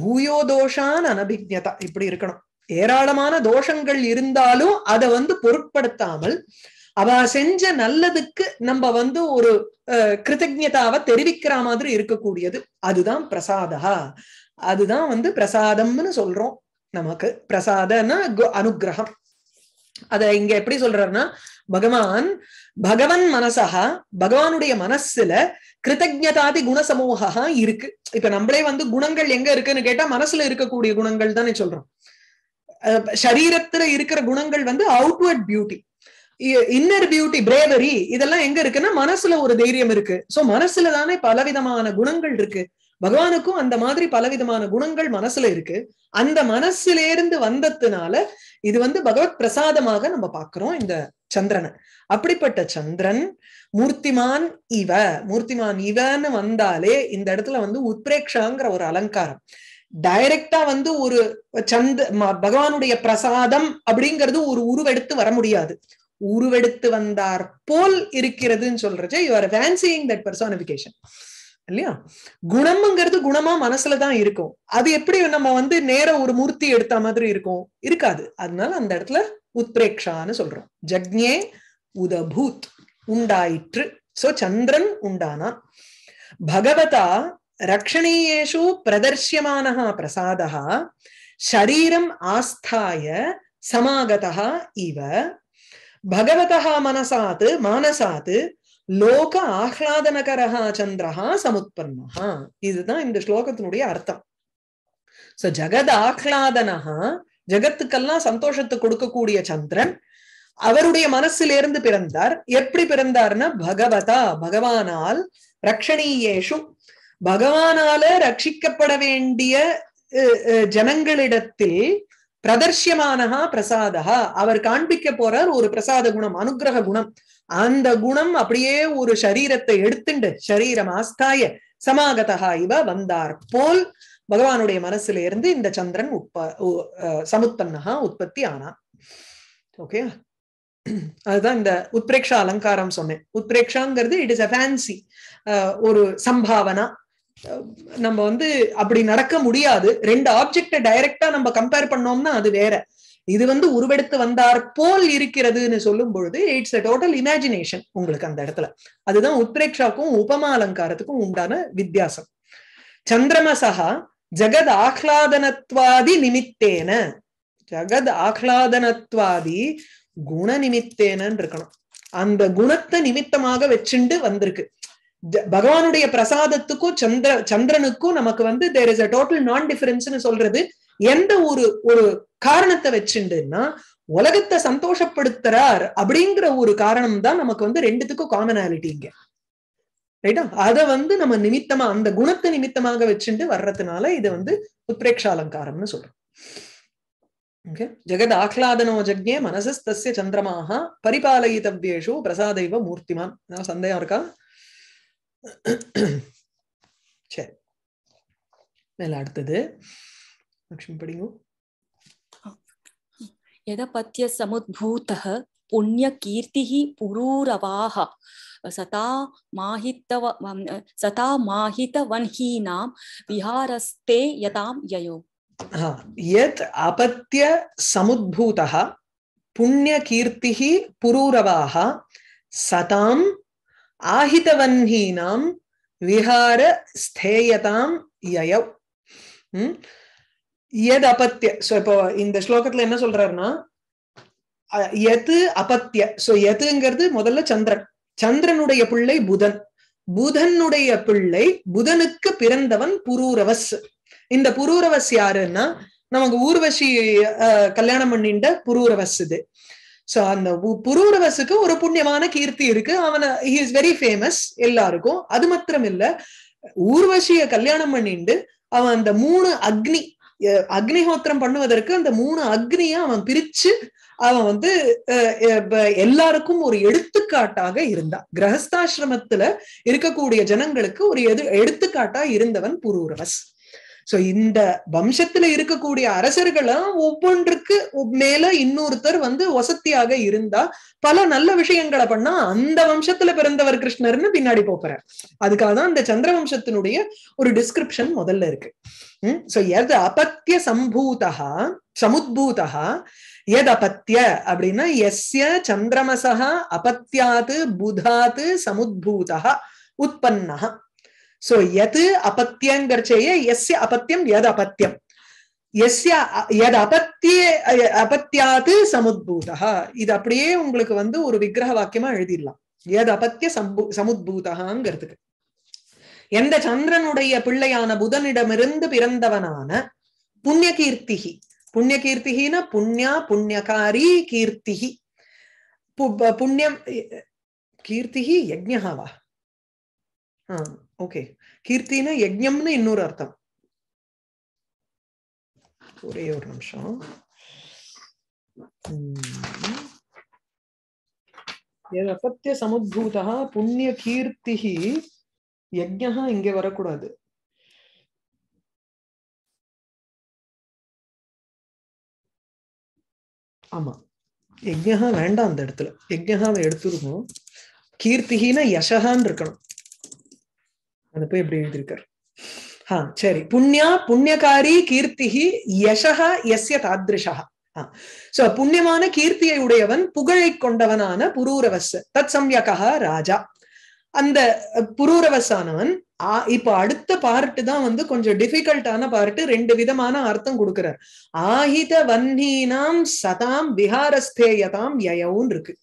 பூயோ தோஷான் அனபிக்ஞதா இப்படி இருக்கணும் ஏராளமான தோஷங்கள் இருந்தாலும் அதை வந்து பொருட்படுத்தாமல் அவ செஞ்ச நல்லதுக்கு நம்ம வந்து ஒரு கிருத்தஜதாவை தெரிவிக்கிற மாதிரி இருக்கக்கூடியது அதுதான் பிரசாதா அதுதான் வந்து பிரசாதம்னு சொல்றோம் நமக்கு பிரசாதன்னா அனுகிரகம் அத இங்க எப்படி சொல்றாருன்னா பகவான் பகவான் மனசா பகவானுடைய மனசுல குண குணசமூகா இருக்கு இப்ப நம்மளே வந்து குணங்கள் எங்க இருக்குன்னு கேட்டா மனசுல இருக்கக்கூடிய குணங்கள் தானே சொல்றோம் சரீரத்துல இருக்கிற குணங்கள் வந்து outward beauty inner beauty bravery இதெல்லாம் எங்க இருக்குன்னா மனசுல ஒரு தைரியம் இருக்கு சோ மனசுல தானே பலவிதமான குணங்கள் இருக்கு பகவானுக்கும் அந்த மாதிரி பலவிதமான குணங்கள் மனசுல இருக்கு அந்த இருந்து வந்ததுனால இது வந்து பகவத் பிரசாதமாக நம்ம பாக்குறோம் இந்த சந்திரனை அப்படிப்பட்ட சந்திரன் மூர்த்திமான் இவ மூர்த்திமான் இவன்னு வந்தாலே இந்த இடத்துல வந்து உத்ரேக்ஷாங்கிற ஒரு அலங்காரம் டைரக்டா வந்து ஒரு சந்த பகவானுடைய பிரசாதம் அப்படிங்கிறது ஒரு உருவெடுத்து வர முடியாது உருவெடுத்து வந்தார் போல் இருக்கிறதுன்னு சொல்றது you are fancying that personification இல்லையா குணம்ங்கிறது குணமா மனசுலதான் இருக்கும் அது எப்படி நம்ம வந்து நேர ஒரு மூர்த்தி எடுத்த மாதிரி இருக்கும் இருக்காது அதனால அந்த இடத்துல உத்பிரேக்ஷான்னு சொல்றோம் ஜக்ஞே உதபூத் உண்டாயிற்று சோ சந்திரன் உண்டானா பகவதா ரக்ஷணீயேஷு பிரதர்சியமான பிரசாதா ஷரீரம் ஆஸ்தாய சமாகதா இவ பகவதா மனசாத் மானசாத் லோக ஆஹ்லாதனகரா சந்திரா சமுத்பன்னா இதுதான் இந்த ஸ்லோகத்தினுடைய அர்த்தம் சோ ஜெகத் ஆஹ்லாதனா ஜெகத்துக்கெல்லாம் சந்தோஷத்தை கொடுக்கக்கூடிய சந்திரன் அவருடைய மனசிலிருந்து பிறந்தார் எப்படி பிறந்தார்னா பகவதா பகவானால் ரக்ஷணீயேஷு பகவானால ரட்சிக்கப்பட வேண்டிய ஜனங்களிடத்தில் பிரதர்ஷியமானஹா பிரசாதா அவர் காண்பிக்க போறார் ஒரு பிரசாத குணம் அனுகிரக குணம் அந்த குணம் அப்படியே ஒரு சரீரத்தை எடுத்துண்டு சரீரம் ஆஸ்தாய சமாகதா இவ வந்தார் போல் பகவானுடைய மனசுல இருந்து இந்த சந்திரன் உற்ப சமுத்தன்னகா உற்பத்தி ஆனான் ஓகே அதுதான் இந்த உத்பிரேக்ஷா அலங்காரம் சொன்னேன் உத்பிரேக்ஷாங்கிறது இட் இஸ் அ ஃபேன்சி ஒரு சம்பாவனா நம்ம வந்து அப்படி நடக்க முடியாது ரெண்டு ஆப்ஜெக்ட டைரக்டா நம்ம கம்பேர் பண்ணோம்னா அது வேற இது வந்து உருவெடுத்து வந்தார் போல் இருக்கிறதுன்னு சொல்லும் பொழுது இட்ஸ் அ டோட்டல் இமேஜினேஷன் உங்களுக்கு அந்த இடத்துல அதுதான் உத்ரேக்ஷாக்கும் உபமா அலங்காரத்துக்கும் உண்டான வித்தியாசம் சந்திரமசா ஜெகத் ஆஹ்லாதனத்வாதி நிமித்தேன ஜகத் ஆஹ்லாதனத்வாதி குண நிமித்தேனன் இருக்கணும் அந்த குணத்தை நிமித்தமாக வச்சுண்டு வந்திருக்கு பகவானுடைய பிரசாதத்துக்கும் சந்திர சந்திரனுக்கும் நமக்கு வந்து தேர் இஸ் அ டோட்டல் நான் டிஃபரன்ஸ்னு சொல்றது எந்த ஒரு ஒரு காரணத்தை வச்சுண்டுன்னா உலகத்தை சந்தோஷப்படுத்துறார் அப்படிங்கிற ஒரு காரணம் தான் நமக்கு வந்து ரெண்டுத்துக்கும் காமனாலிட்டிங்க ரைட்டா அதை வந்து நம்ம நிமித்தமா அந்த குணத்தை நிமித்தமாக வச்சுட்டு வர்றதுனால இது வந்து உத்ரேக்ஷாலங்காரம்னு சொல்றோம் ஜெகத் ஆஹ்லாதனோ ஜக்ஞே மனசஸ்தசிய சந்திரமாக பரிபாலயித்தவ்யேஷு பிரசாதைவ மூர்த்திமான் சந்தேகம் இருக்கா (coughs) சரி மேல அடுத்தது லக்ஷ்மி படிங்கோ यदपत्य समुद्भूत पुण्य कीर्ति सता माहितव सता माहितवन्हीना विहारस्ते यताम ययो यत् अपत्य समुद्भूतः पुण्यकीर्तिः पुरूरवाः सतां ஆஹிதவன்ஹீனாம் விஹார ஸ்தேயதாம் யயவ் எது அபத்திய ஸோ இப்போ இந்த ஸ்லோகத்துல என்ன சொல்றாருன்னா எது அபத்திய சோ எதுங்கிறது முதல்ல சந்திரன் சந்திரனுடைய பிள்ளை புதன் புதனுடைய பிள்ளை புதனுக்கு பிறந்தவன் புரூரவஸ் இந்த புரூரவஸ் யாருன்னா நமக்கு ஊர்வசி கல்யாணம் பண்ணிண்ட புரூரவஸ் இது சோ அந்த புரூரவசுக்கு ஒரு புண்ணியமான கீர்த்தி இருக்கு அவனை ஹி இஸ் வெரி ஃபேமஸ் எல்லாருக்கும் அது மாத்திரம் இல்ல ஊர்வசிய கல்யாணம் பண்ணிண்டு அவன் அந்த மூணு அக்னி அக்னிஹோத்திரம் பண்ணுவதற்கு அந்த மூணு அக்னிய அவன் பிரிச்சு அவன் வந்து எல்லாருக்கும் ஒரு எடுத்துக்காட்டாக இருந்தான் கிரகஸ்தாசிரமத்துல இருக்கக்கூடிய ஜனங்களுக்கு ஒரு எது எடுத்துக்காட்டா இருந்தவன் புரூரவஸ் சோ இந்த வம்சத்துல இருக்கக்கூடிய அரசர்களும் ஒவ்வொன்றுக்கு மேல இன்னொருத்தர் வந்து வசத்தியாக இருந்தா பல நல்ல விஷயங்களை பண்ணா அந்த வம்சத்துல பிறந்தவர் கிருஷ்ணர்னு பின்னாடி போறார் அதுக்காக தான் இந்த சந்திர வம்சத்தினுடைய ஒரு டிஸ்கிரிப்ஷன் முதல்ல இருக்கு சோ எது அபத்திய சம்பூதா சமுத்பூதா எத் அபத்திய அப்படின்னா எஸ்ய சந்திரமசா அபத்தியாத்து புதாத்து சமுதூதா உற்பன்னா சோ எது அபத்தியங்கர்ச்சையே எஸ்ய அபத்தியம் எது அபத்தியம் எஸ்ய எது அபத்திய அபத்தியாது சமுத்பூதா இது அப்படியே உங்களுக்கு வந்து ஒரு விக்கிரக வாக்கியமா எழுதிடலாம் எது அபத்திய சம்பு சமுத்பூதகாங்கிறதுக்கு எந்த சந்திரனுடைய பிள்ளையான புதனிடமிருந்து பிறந்தவனான புண்ணிய கீர்த்திகி புண்ணிய கீர்த்திகின புண்ணியா புண்ணியகாரி கீர்த்திகி புண்ணியம் கீர்த்திகி யஜ்யகாவா ஆஹ் ஓகே கீர்த்தினா யஜ்யம்னு இன்னொரு அர்த்தம் ஒரே ஒரு நிமிஷம் அபத்திய சமுதூதா புண்ணிய கீர்த்தி யஜ்யா இங்கே வரக்கூடாது ஆமா யஜ்யா வேண்டாம் அந்த இடத்துல யஜ்யா எடுத்துருக்கோம் கீர்த்திகினா யசகான்னு இருக்கணும் அது போய் எப்படி எழுதியிருக்காரு ஹா சரி புண்ணியா புண்ணியகாரி கீர்த்திகி யசக எஸ்ய தாதிருஷா சோ புண்ணியமான கீர்த்தியை உடையவன் புகழை கொண்டவனான புரூரவஸ் தத் சம்யகா ராஜா அந்த புரூரவசானவன் இப்ப அடுத்த பார்ட்டு தான் வந்து கொஞ்சம் டிஃபிகல்ட்டான பார்ட்டு ரெண்டு விதமான அர்த்தம் கொடுக்கிறார் ஆஹித வன்னீனாம் சதாம் விஹாரஸ்தேயதாம் யயவும் இருக்கு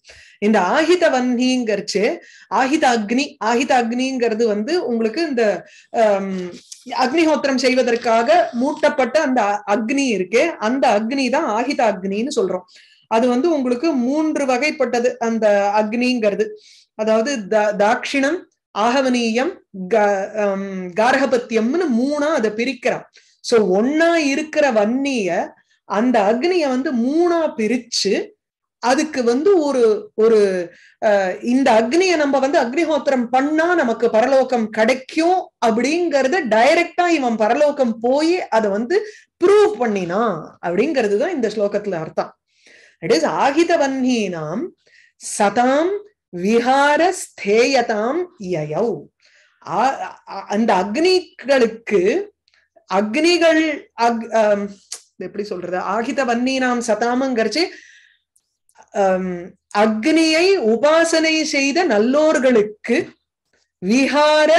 இந்த ஆஹித வன்னிங்கிறச்சு ஆஹித அக்னி ஆஹித அக்னிங்கிறது வந்து உங்களுக்கு இந்த அக்னிஹோத்திரம் செய்வதற்காக மூட்டப்பட்ட அந்த அக்னி இருக்கு அந்த அக்னி தான் ஆஹித அக்னின்னு சொல்றோம் அது வந்து உங்களுக்கு மூன்று வகைப்பட்டது அந்த அக்னிங்கிறது அதாவது தாட்சிணம் ஆகவனீயம் கார்கபத்தியம்னு மூணா அதை பிரிக்கிறான் சோ ஒன்னா இருக்கிற வன்னிய அந்த அக்னிய வந்து மூணா பிரிச்சு அதுக்கு வந்து ஒரு ஒரு இந்த அக்னியை நம்ம வந்து அக்னிஹோத்திரம் பண்ணா நமக்கு பரலோகம் கிடைக்கும் அப்படிங்கறத டைரக்டா இவன் பரலோகம் போய் அதை வந்து ப்ரூவ் பண்ணினா அப்படிங்கிறது தான் இந்த ஸ்லோகத்துல அர்த்தம் இட் இஸ் ஆகித ஆகிதவன்ஹீனாம் சதாம் விஹார ஸ்தேயதாம் யயௌ அந்த அக்னிகளுக்கு அக்னிகள் எப்படி சொல்றது ஆகித வன்னி நாம் சதாமங்கரிச்சு அக்னியை உபாசனை செய்த நல்லோர்களுக்கு விஹார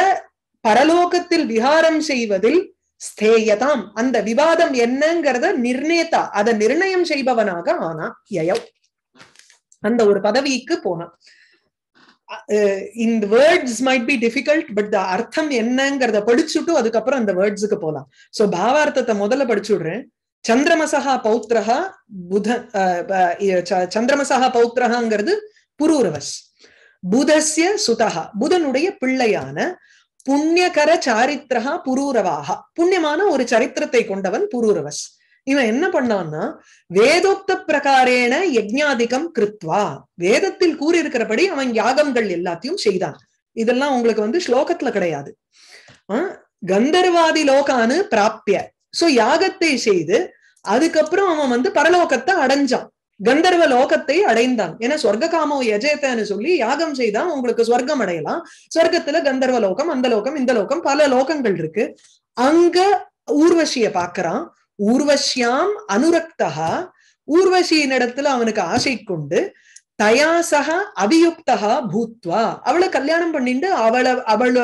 பரலோகத்தில் விஹாரம் செய்வதில் ஸ்தேயதாம் அந்த விவாதம் என்னங்கிறத நிர்ணயத்தா அதை நிர்ணயம் செய்பவனாக ஆனா யயவ் அந்த ஒரு பதவிக்கு போனான் இந்த words might be difficult but the அர்த்தம் என்னங்கிறத படிச்சுட்டும் அதுக்கப்புறம் அந்த வேர்ட்ஸுக்கு போலாம் சோ பாவார்த்தத்தை முதல்ல படிச்சுடுறேன் சந்திரமசகா பௌத்திரஹா புத சந்திரமசகா பௌத்திரஹாங்கிறது புரூரவஸ் புதசிய சுதஹா புதனுடைய பிள்ளையான புண்ணியகர சாரித்ரஹா புரூரவாக புண்ணியமான ஒரு சரித்திரத்தை கொண்டவன் புரூரவஸ் இவன் என்ன பண்ணான்னா வேதோக்த பிரகாரேன யஜ்ஞாதிகம் கிருத்வா வேதத்தில் கூறியிருக்கிறபடி அவன் யாகங்கள் எல்லாத்தையும் செய்தான் இதெல்லாம் உங்களுக்கு வந்து ஸ்லோகத்துல கிடையாது கந்தர்வாதி லோகானு பிராப்பிய சோ யாகத்தை செய்து அதுக்கப்புறம் அவன் வந்து பரலோகத்தை அடைஞ்சான் கந்தர்வ லோகத்தை அடைந்தான் ஏன்னா சொர்க்க காமோ எஜயத்தன்னு சொல்லி யாகம் செய்தான் உங்களுக்கு சொர்க்கம் அடையலாம் சொர்க்கத்துல கந்தர்வ லோகம் அந்த லோகம் இந்த லோகம் பல லோகங்கள் இருக்கு அங்க ஊர்வசிய பாக்குறான் ஊர்வசியாம் அனுரக்தகா ஊர்வசியின் இடத்துல அவனுக்கு ஆசை கொண்டு தயாசக அபியுக்தகா பூத்வா அவளை கல்யாணம் பண்ணிட்டு அவளை அவளை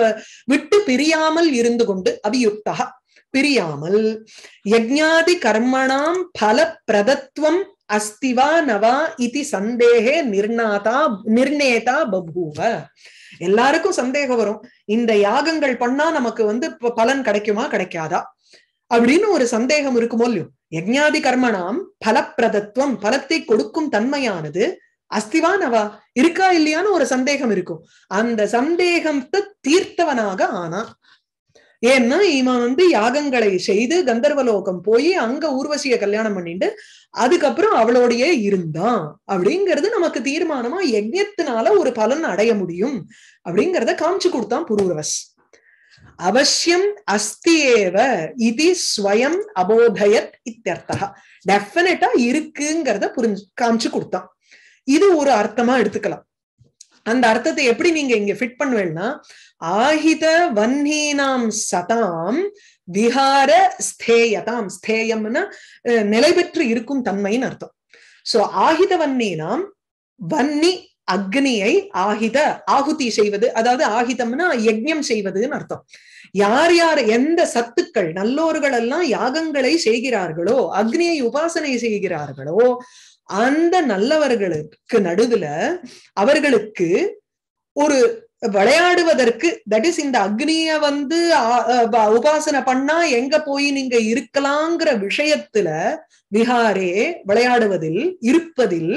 விட்டு பிரியாமல் இருந்து கொண்டு அபியுக்தகா பிரியாமல் யஜ்ஞாதி கர்மணாம் பல பிரதத்துவம் அஸ்திவா நவா இது சந்தேகே நிர்ணாதா நிர்ணேதா பபூவ எல்லாருக்கும் சந்தேகம் வரும் இந்த யாகங்கள் பண்ணா நமக்கு வந்து பலன் கிடைக்குமா கிடைக்காதா அப்படின்னு ஒரு சந்தேகம் இருக்குமோ இல்லையோ யஜ்ஞாதி கர்மணாம் பலப்பிரதத்துவம் பலத்தை கொடுக்கும் தன்மையானது அஸ்திவா நவா இருக்கா இல்லையான்னு ஒரு சந்தேகம் இருக்கும் அந்த சந்தேகத்தை தீர்த்தவனாக ஆனா ஏன்னா இவன் வந்து யாகங்களை செய்து கந்தர்வலோகம் போய் அங்க ஊர்வசிய கல்யாணம் பண்ணிட்டு அதுக்கப்புறம் அவளோடைய இருந்தான் அப்படிங்கிறது நமக்கு தீர்மானமா யஜ்யத்தினால ஒரு பலன் அடைய முடியும் அப்படிங்கிறத காமிச்சு கொடுத்தான் புரூரவஸ் அவசியம் அஸ்தியேவ இது ஸ்வயம் அபோதயத் இத்தர்த்தா டெஃபினட்டா இருக்குங்கிறத புரிஞ்சு காமிச்சு கொடுத்தான் இது ஒரு அர்த்தமா எடுத்துக்கலாம் அந்த அர்த்தத்தை எப்படி நீங்க இங்க ஃபிட் பண்ணுவேன்னா ஆஹித வன்னீனாம் சதாம் விஹார ஸ்தேயதாம் ஸ்தேயம்னா நிலை பெற்று இருக்கும் தன்மைன்னு அர்த்தம் சோ ஆஹித வன்னீனாம் வன்னி அக்னியை ஆகித ஆகுதி செய்வது அதாவது ஆகிதம்னா யஜ்யம் செய்வதுன்னு அர்த்தம் யார் யார் எந்த சத்துக்கள் நல்லோர்கள் எல்லாம் யாகங்களை செய்கிறார்களோ அக்னியை உபாசனை செய்கிறார்களோ அந்த நல்லவர்களுக்கு நடுவுல அவர்களுக்கு ஒரு விளையாடுவதற்கு தட் இஸ் இந்த அக்னிய வந்து உபாசனை பண்ணா எங்க போய் நீங்க இருக்கலாங்கிற விஷயத்துல விஹாரே விளையாடுவதில் இருப்பதில்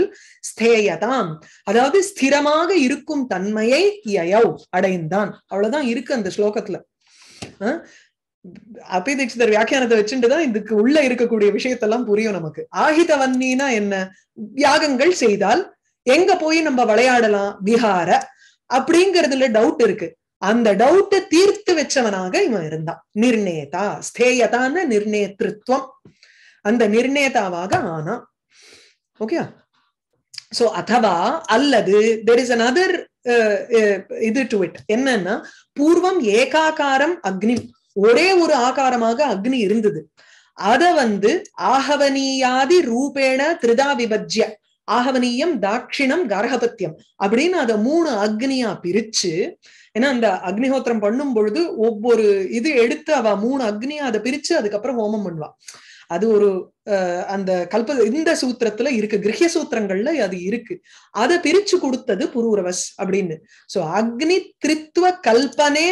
ஸ்தேயதாம் அதாவது ஸ்திரமாக இருக்கும் தன்மையை யயவ் அடைந்தான் அவ்வளவுதான் இருக்கு அந்த ஸ்லோகத்துல அபிதீட்சிதர் வியாக்கியானத்தை வச்சுட்டுதான் இதுக்கு உள்ள இருக்கக்கூடிய விஷயத்தெல்லாம் புரியும் நமக்கு ஆகித வன்னினா என்ன யாகங்கள் செய்தால் எங்க போய் நம்ம விளையாடலாம் விஹார அப்படிங்கிறதுல டவுட் இருக்கு அந்த டவுட்டை தீர்த்து வச்சவனாக இவன் இருந்தான் நிர்ணேதா ஸ்தேயதான நிர்ணேத்திருவம் அந்த நிர்ணேதாவாக ஆனா ஓகே சோ அதவா அல்லது தெர் இஸ் அனதர் இது டு இட் என்னன்னா பூர்வம் ஏகாக்காரம் அக்னி ஒரே ஒரு ஆகாரமாக அக்னி இருந்தது அத வந்து ஆகவனியாதி ரூபேண திருதா விபஜ்ய ஆகவனியம் தாட்சிணம் கர்ஹபத்தியம் அப்படின்னு அதை மூணு அக்னியா பிரிச்சு ஏன்னா அந்த அக்னிஹோத்திரம் பண்ணும் பொழுது ஒவ்வொரு இது எடுத்து அவ மூணு அக்னியா அதை பிரிச்சு அதுக்கப்புறம் ஹோமம் பண்ணுவா அது ஒரு அந்த கல்ப இந்த சூத்திரத்துல இருக்கு கிரகிய சூத்திரங்கள்ல அது இருக்கு அதை பிரிச்சு கொடுத்தது புரூரவஸ் அப்படின்னு சோ அக்னி திரித்துவ கல்பனே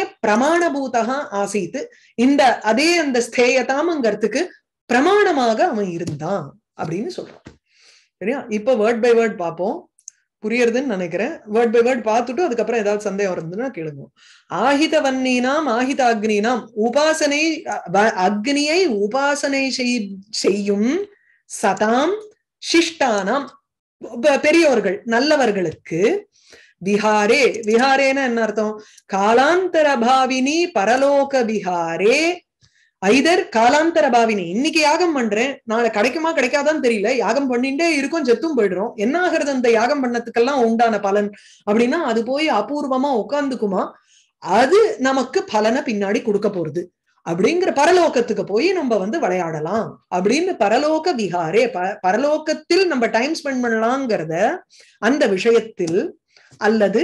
பூதகா ஆசைத்து இந்த அதே அந்த ஸ்தேயதாமங்கிறதுக்கு பிரமாணமாக அவன் இருந்தான் அப்படின்னு சொல்றான் சரியா இப்ப வேர்ட் பை வேர்ட் பார்ப்போம் புரியறதுன்னு நினைக்கிறேன் வேர்ட் பை வேர்ட் பார்த்துட்டு அதுக்கப்புறம் ஏதாவது சந்தேகம் இருந்ததுன்னா கேளுங்க ஆஹித வன்னினாம் ஆஹித அக்னினாம் உபாசனை அக்னியை உபாசனை செய்யும் சதாம் சிஷ்டானாம் பெரியவர்கள் நல்லவர்களுக்கு விஹாரே விஹாரேனா என்ன அர்த்தம் காலாந்தர பாவினி பரலோக விஹாரே ஐதர் காலாந்தர பாவினி இன்னைக்கு யாகம் பண்றேன் நாளை கிடைக்குமா கிடைக்காதான்னு தெரியல யாகம் பண்ணிட்டே இருக்கும் செத்தும் போயிடுறோம் என்ன ஆகுறது அந்த யாகம் பண்ணத்துக்கெல்லாம் உண்டான பலன் அப்படின்னா அது போய் அபூர்வமா உட்காந்துக்குமா அது நமக்கு பலனை பின்னாடி கொடுக்க போறது அப்படிங்கிற பரலோகத்துக்கு போய் நம்ம வந்து விளையாடலாம் அப்படின்னு பரலோக விகாரே ப பரலோகத்தில் நம்ம டைம் ஸ்பெண்ட் பண்ணலாங்கிறத அந்த விஷயத்தில் அல்லது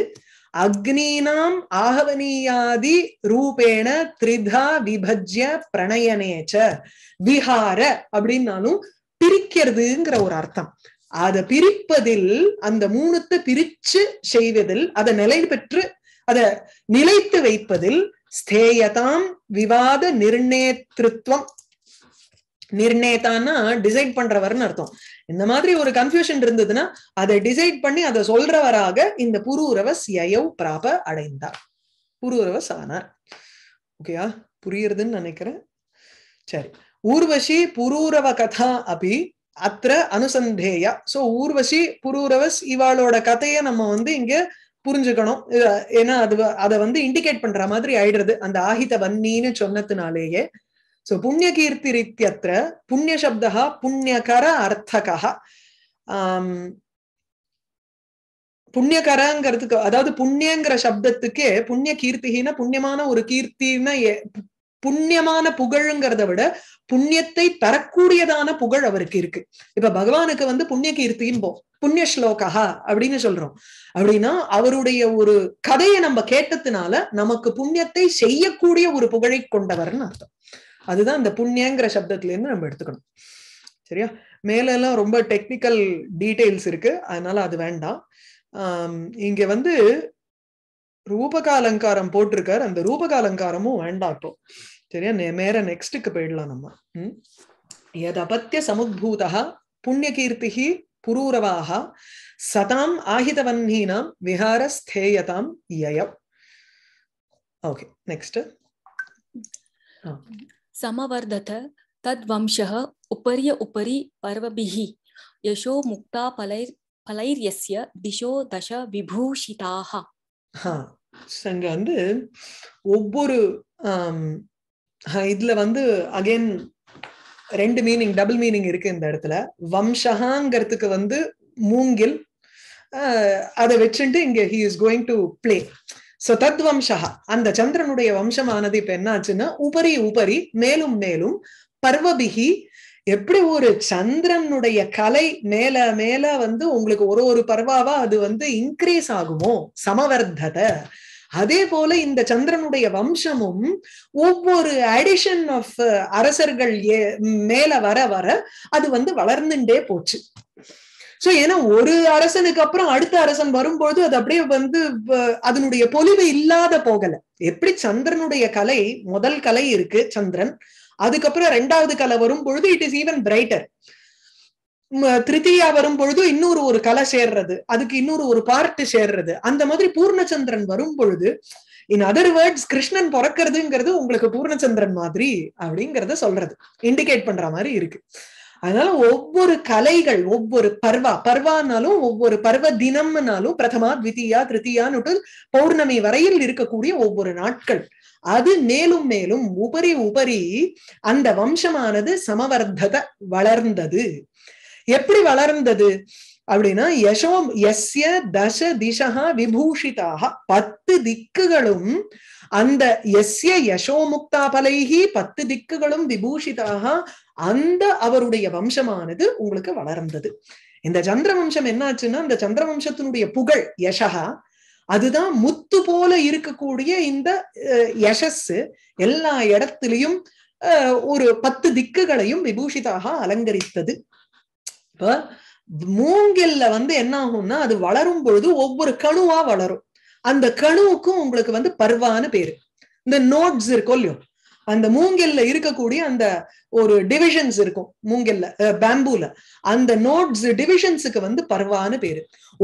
அக்னீனாம் ஆகவனியாதி ரூபேண திரிதா விபஜ்ய பிரணயனேச்ச விஹார அப்படின்னாலும் பிரிக்கிறதுங்கிற ஒரு அர்த்தம் அதை பிரிப்பதில் அந்த மூணுத்தை பிரிச்சு செய்வதில் அதை நிலை பெற்று அதை நிலைத்து வைப்பதில் ஸ்தேயதாம் விவாத நிர்ணயத்திருவம் நிர்ணயத்தான்னா டிசைட் பண்றவர்னு அர்த்தம் இந்த மாதிரி ஒரு கன்ஃபியூஷன் இருந்ததுன்னா அதை டிசைட் பண்ணி அதை சொல்றவராக இந்த புரூரவ சியவ் பிராப அடைந்தார் புரூரவ சானார் ஓகேயா புரியுறதுன்னு நினைக்கிறேன் சரி ஊர்வசி புரூரவ கதா அபி அத்த அனுசந்தேயா சோ ஊர்வசி புரூரவஸ் இவாளோட கதையை நம்ம வந்து இங்க புரிஞ்சுக்கணும் ஏன்னா அது அதை வந்து இண்டிகேட் பண்ற மாதிரி ஆயிடுறது அந்த ஆஹித வன்னின்னு சொன்னதுனாலேயே சோ புண்ணியகீர்த்திரித்தியத்திர புண்ணியசப்தா புண்ணியகர அர்த்தகா புண்ணியகரங்கிறதுக்கு அதாவது புண்ணியங்கிற சப்தத்துக்கே புண்ணிய கீர்த்திகினா புண்ணியமான ஒரு கீர்த்தின்னா புண்ணியமான புகழுங்கிறத விட புண்ணியத்தை தரக்கூடியதான புகழ் அவருக்கு இருக்கு இப்ப பகவானுக்கு வந்து புண்ணிய கீர்த்தியும் போ புண்ணிய ஸ்லோகா அப்படின்னு சொல்றோம் அப்படின்னா அவருடைய ஒரு கதையை நம்ம கேட்டதுனால நமக்கு புண்ணியத்தை செய்யக்கூடிய ஒரு புகழை கொண்டவர்னு அர்த்தம் அதுதான் இந்த புண்ணியங்கிற சப்தத்துல இருந்து நம்ம எடுத்துக்கணும் சரியா மேல எல்லாம் ரொம்ப டெக்னிக்கல் டீடைல்ஸ் இருக்கு அதனால அது வேண்டாம் இங்க வந்து ரூபக அலங்காரம் போட்டிருக்காரு அந்த ரூபக அலங்காரமும் வேண்டாம் இப்போ சரியா நேர நெக்ஸ்ட்டுக்கு போயிடலாம் நம்ம ம் எதபத்திய சமுதூதா புண்ணிய கீர்த்திகி புரூரவாக சதாம் ஆஹிதவன்ஹீனாம் விஹாரஸ்தேயதாம் யயம் ஓகே நெக்ஸ்ட் समवर्धत तद्वंशः உபரிய உபரி पर्वभिः यशो முக்தா பலைர் फलैर्यस्य दिशो दश விபூஷிதாः அங்க வந்து ஒவ்வொரு இதுல வந்து அகைன் ரெண்டு மீனிங் டபுள் மீனிங் இருக்கு இந்த இடத்துல வம்சகாங்கிறதுக்கு வந்து மூங்கில் அதை வச்சுட்டு இங்க he is going to play so தத் வம்சா அந்த சந்திரனுடைய வம்சமானது இப்ப என்ன ஆச்சுன்னா உபரி உபரி மேலும் மேலும் பர்வபிகி எப்படி ஒரு சந்திரனுடைய கலை மேல மேல வந்து உங்களுக்கு ஒரு ஒரு பர்வாவா அது வந்து இன்க்ரீஸ் ஆகுமோ சமவர்த்தத அதே போல இந்த சந்திரனுடைய வம்சமும் ஒவ்வொரு அடிஷன் ஆஃப் அரசர்கள் மேல வர வர அது வந்து வளர்ந்துட்டே போச்சு சோ ஏன்னா ஒரு அரசனுக்கு அப்புறம் அடுத்த அரசன் வரும்பொழுது அது அப்படியே வந்து அதனுடைய பொலிவு இல்லாத போகல எப்படி சந்திரனுடைய கலை முதல் கலை இருக்கு சந்திரன் அதுக்கப்புறம் ரெண்டாவது கலை வரும் பொழுது இட் இஸ் ஈவன் பிரைட்டர் திருத்தியா வரும் பொழுது இன்னொரு ஒரு கலை சேர்றது அதுக்கு இன்னொரு ஒரு பார்ட்டு சேர்றது அந்த மாதிரி பூர்ணச்சந்திரன் வரும் பொழுது இன் அதர் வேர்ட்ஸ் கிருஷ்ணன் பிறக்கிறதுங்கிறது உங்களுக்கு பூர்ணச்சந்திரன் மாதிரி அப்படிங்கறத சொல்றது இண்டிகேட் பண்ற மாதிரி இருக்கு அதனால ஒவ்வொரு கலைகள் ஒவ்வொரு பர்வா பர்வானாலும் ஒவ்வொரு பர்வ தினம்னாலும் பிரதமா த்விதியா திருத்தியான்னு பௌர்ணமி வரையில் இருக்கக்கூடிய ஒவ்வொரு நாட்கள் அது மேலும் மேலும் உபரி உபரி அந்த வம்சமானது சமவர்த்தத வளர்ந்தது எப்படி வளர்ந்தது அப்படின்னா யசோ யஸ்ய தச திசகா விபூஷிதாக பத்து திக்குகளும் அந்த எஸ்ய யசோமுக்தா பலைகி பத்து திக்குகளும் விபூஷிதாக அந்த அவருடைய வம்சமானது உங்களுக்கு வளர்ந்தது இந்த சந்திர வம்சம் என்னாச்சுன்னா இந்த சந்திர வம்சத்தினுடைய புகழ் யசகா அதுதான் முத்து போல இருக்கக்கூடிய இந்த யசஸ் எல்லா இடத்திலையும் ஒரு பத்து திக்குகளையும் விபூஷிதாக அலங்கரித்தது இப்ப மூங்கில்ல வந்து என்ன ஆகும்னா அது வளரும் பொழுது ஒவ்வொரு கணுவா வளரும் அந்த கணுவுக்கும் உங்களுக்கு வந்து பர்வான்னு பேரு இந்த நோட்ஸ் இருக்கோ இல்லையோ அந்த மூங்கல்ல இருக்கக்கூடிய அந்த ஒரு டிவிஷன்ஸ் இருக்கும் மூங்கல்ல பேம்பூல அந்த நோட்ஸ் டிவிஷன்ஸுக்கு வந்து பர்வான்னு பேரு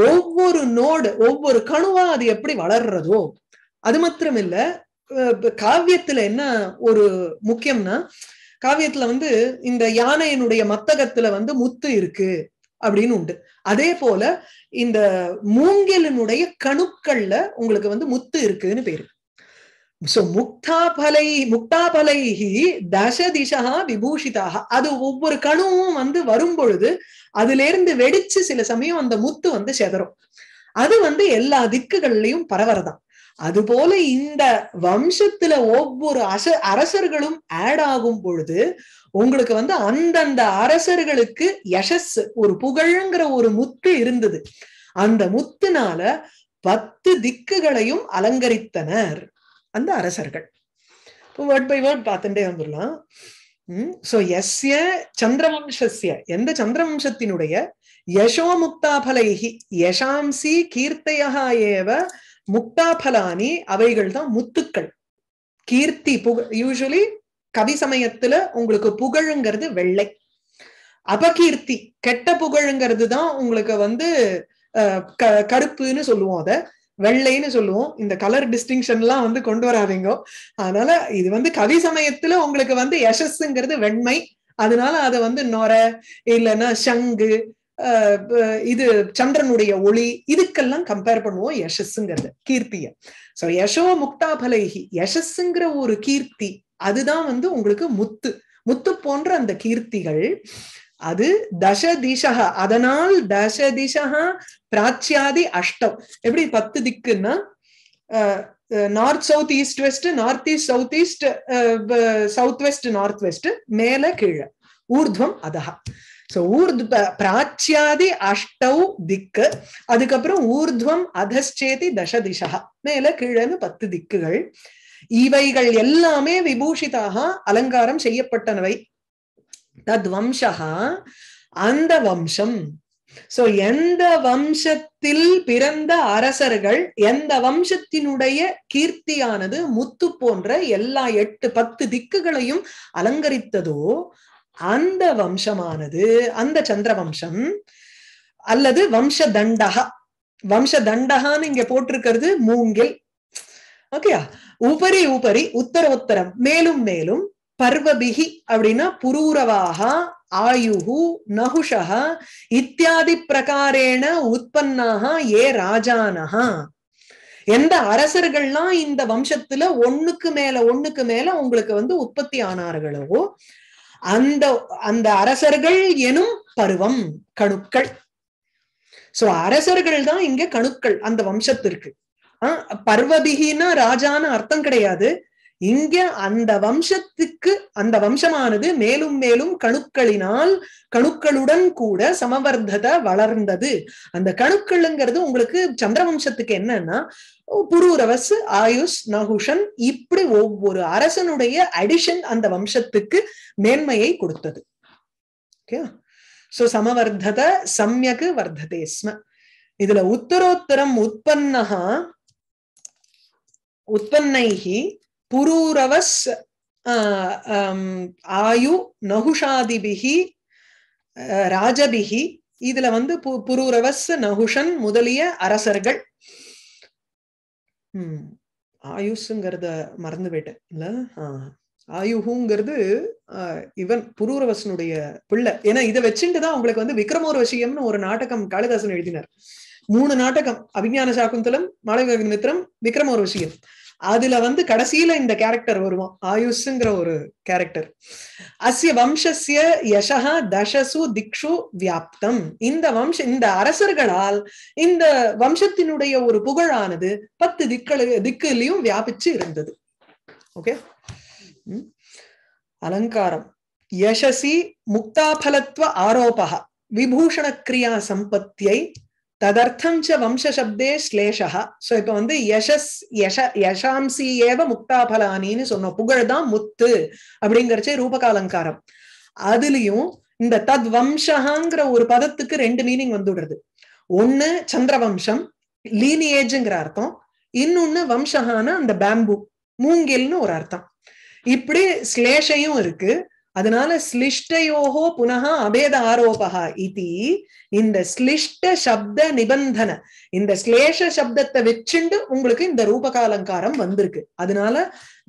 ஒவ்வொரு நோடு ஒவ்வொரு கணுவா அது எப்படி வளர்றதோ அது மாத்திரம் இல்ல காவியத்துல என்ன ஒரு முக்கியம்னா காவியத்துல வந்து இந்த யானையினுடைய மத்தகத்துல வந்து முத்து இருக்கு அப்படின்னு உண்டு அதே போல இந்த மூங்கிலினுடைய கணுக்கள்ல உங்களுக்கு வந்து முத்து இருக்குன்னு பேரு சோ முக்தாபலை முக்தாபலைஹி தச திசா விபூஷிதாக அது ஒவ்வொரு கணுவும் வந்து வரும் பொழுது அதுல இருந்து வெடிச்சு சில சமயம் அந்த முத்து வந்து செதறும் அது வந்து எல்லா திக்குகள்லயும் பரவறதான் அது போல இந்த வம்சத்துல ஒவ்வொரு அச அரசர்களும் ஆட் ஆகும் பொழுது உங்களுக்கு வந்து அந்தந்த அரசர்களுக்கு யசஸ் ஒரு புகழ்ங்கிற ஒரு முத்து இருந்தது அந்த முத்துனால பத்து திக்குகளையும் அலங்கரித்தனர் அந்த அரசர்கள் இப்போ வேர்ட் பை வேர்ட் பார்த்துட்டே வந்துடலாம் சோ எஸ்ய சந்திரவம்சஸ்ய எந்த சந்திரவம்சத்தினுடைய யசோ முக்தாபலைகி யசாம்சி கீர்த்தையா ஏவ முக்தாபலானி அவைகள் தான் முத்துக்கள் கீர்த்தி புக யூஸ்வலி கவி சமயத்துல உங்களுக்கு புகழுங்கிறது வெள்ளை அபகீர்த்தி கெட்ட புகழுங்கிறது தான் உங்களுக்கு வந்து க கருப்புன்னு சொல்லுவோம் அத வெள்ளைன்னு சொல்லுவோம் இந்த கலர் டிஸ்டிங்ஷன் எல்லாம் வந்து கொண்டு வராதிங்க அதனால இது வந்து கவி சமயத்துல உங்களுக்கு வந்து யசஸ்ங்கிறது வெண்மை அதனால அதை வந்து நொர இல்லைன்னா சங்கு இது சந்திரனுடைய ஒளி இதுக்கெல்லாம் கம்பேர் பண்ணுவோம் யசஸ்ங்கிறது கீர்த்திய சோ யசோ முக்தாபலைகி யசஸ்ங்கிற ஒரு கீர்த்தி அதுதான் வந்து உங்களுக்கு முத்து முத்து போன்ற அந்த கீர்த்திகள் அது தசதிஷக அதனால் தசதிஷக பிராச்சியாதி அஷ்டம் எப்படி பத்து திக்குன்னா north south east west north east south east south west north west மேல கீழே ஊர்துவம் அதஹா சோ ஊர்து பிராச்சியாதி அஷ்டௌ திக்கு அதுக்கப்புறம் ஊர்துவம் அதஸ்சேதி தசதிஷா மேல கீழேன்னு பத்து திக்குகள் இவைகள் எல்லாமே விபூஷிதாக அலங்காரம் செய்யப்பட்டனவை தத் வம்சகா அந்த வம்சம் சோ எந்த வம்சத்தில் பிறந்த அரசர்கள் எந்த வம்சத்தினுடைய கீர்த்தியானது முத்து போன்ற எல்லா எட்டு பத்து திக்குகளையும் அலங்கரித்ததோ அந்த வம்சமானது அந்த சந்திர வம்சம் அல்லது வம்ச தண்டகா வம்ச தண்டகான்னு இங்க போட்டிருக்கிறது மூங்கில் ஓகேயா உபரி உபரி உத்தர உத்தரம் மேலும் மேலும் பர்வபிகி அப்படின்னா புரூரவாக ஆயுகு நகுஷக இத்தியாதி பிரகாரேண உற்பத்தாக ஏ ராஜானஹா எந்த அரசர்கள்லாம் இந்த வம்சத்துல ஒண்ணுக்கு மேல ஒண்ணுக்கு மேல உங்களுக்கு வந்து உற்பத்தி ஆனார்களோ அந்த அந்த அரசர்கள் எனும் பருவம் கணுக்கள் சோ அரசர்கள் தான் இங்க கணுக்கள் அந்த வம்சத்திற்கு ஆஹ் பர்வபிகின்னா ராஜான்னு அர்த்தம் கிடையாது இங்க அந்த வம்சத்துக்கு அந்த வம்சமானது மேலும் மேலும் கணுக்களினால் கணுக்களுடன் கூட சமவர்த்தத வளர்ந்தது அந்த கணுக்கள்ங்கிறது உங்களுக்கு சந்திர வம்சத்துக்கு என்னன்னா புரூரவஸ் ஆயுஷ் நகுஷன் இப்படி ஒவ்வொரு அரசனுடைய அடிஷன் அந்த வம்சத்துக்கு மேன்மையை கொடுத்தது சோ சமவர்த்தத சமயக்கு வர்த்ததே ஸ்ம இதுல உத்தரோத்தரம் உற்பத்தி உற்பத்தி புரூரவஸ் ஆயு நகுஷாதிபிகி ராஜபிகி இதுல வந்து பு புரூரவஸ் நகுஷன் முதலிய அரசர்கள் உம் ஆயுஷுங்கிறத மறந்து போயிட்டேன் இல்ல ஆயுகுங்கிறது இவன் புரூரவசனுடைய பிள்ளை ஏன்னா இதை வச்சுட்டுதான் உங்களுக்கு வந்து விக்ரமோர் விஷயம்னு ஒரு நாடகம் காளிதாசன் எழுதினார் மூணு நாடகம் அபிஞான சாக்குந்தலம் மாளவிக மித்திரம் விக்ரமோர விஷயம் அதுல வந்து கடைசியில இந்த கேரக்டர் வருவான் ஆயுஷுங்கிற ஒரு கேரக்டர் அஸ்ய வம்சஸ்ய யசகா தசசு திக்ஷு வியாப்தம் இந்த வம்ச இந்த அரசர்களால் இந்த வம்சத்தினுடைய ஒரு புகழானது பத்து திக்களு திக்குலையும் வியாபிச்சு இருந்தது ஓகே அலங்காரம் யசசி முக்தாபலத்துவ ஆரோபா விபூஷண கிரியா சம்பத்தியை ததர்த்தம் ச வம்சசப்தே ஸ்லேஷா சோ இப்ப வந்து யசஸ் யச யசாம்சி ஏவ பலானின்னு சொன்னோம் புகழ் தான் முத்து அப்படிங்கிறச்சே ரூபகாலங்காரம் அதுலயும் இந்த தத் வம்சகாங்கிற ஒரு பதத்துக்கு ரெண்டு மீனிங் வந்துடுறது ஒண்ணு சந்திரவம்சம் லீனியேஜுங்கிற அர்த்தம் இன்னொன்னு வம்சகான அந்த பேம்பு மூங்கில்னு ஒரு அர்த்தம் இப்படி ஸ்லேஷையும் இருக்கு அதனால ஸ்லிஷ்டையோகோ புனக அபேத ஆரோபகா இது இந்த ஸ்லிஷ்ட சப்த நிபந்தன இந்த ஸ்லேஷ சப்தத்தை வச்சுண்டு உங்களுக்கு இந்த ரூபகாலங்காரம் வந்திருக்கு அதனால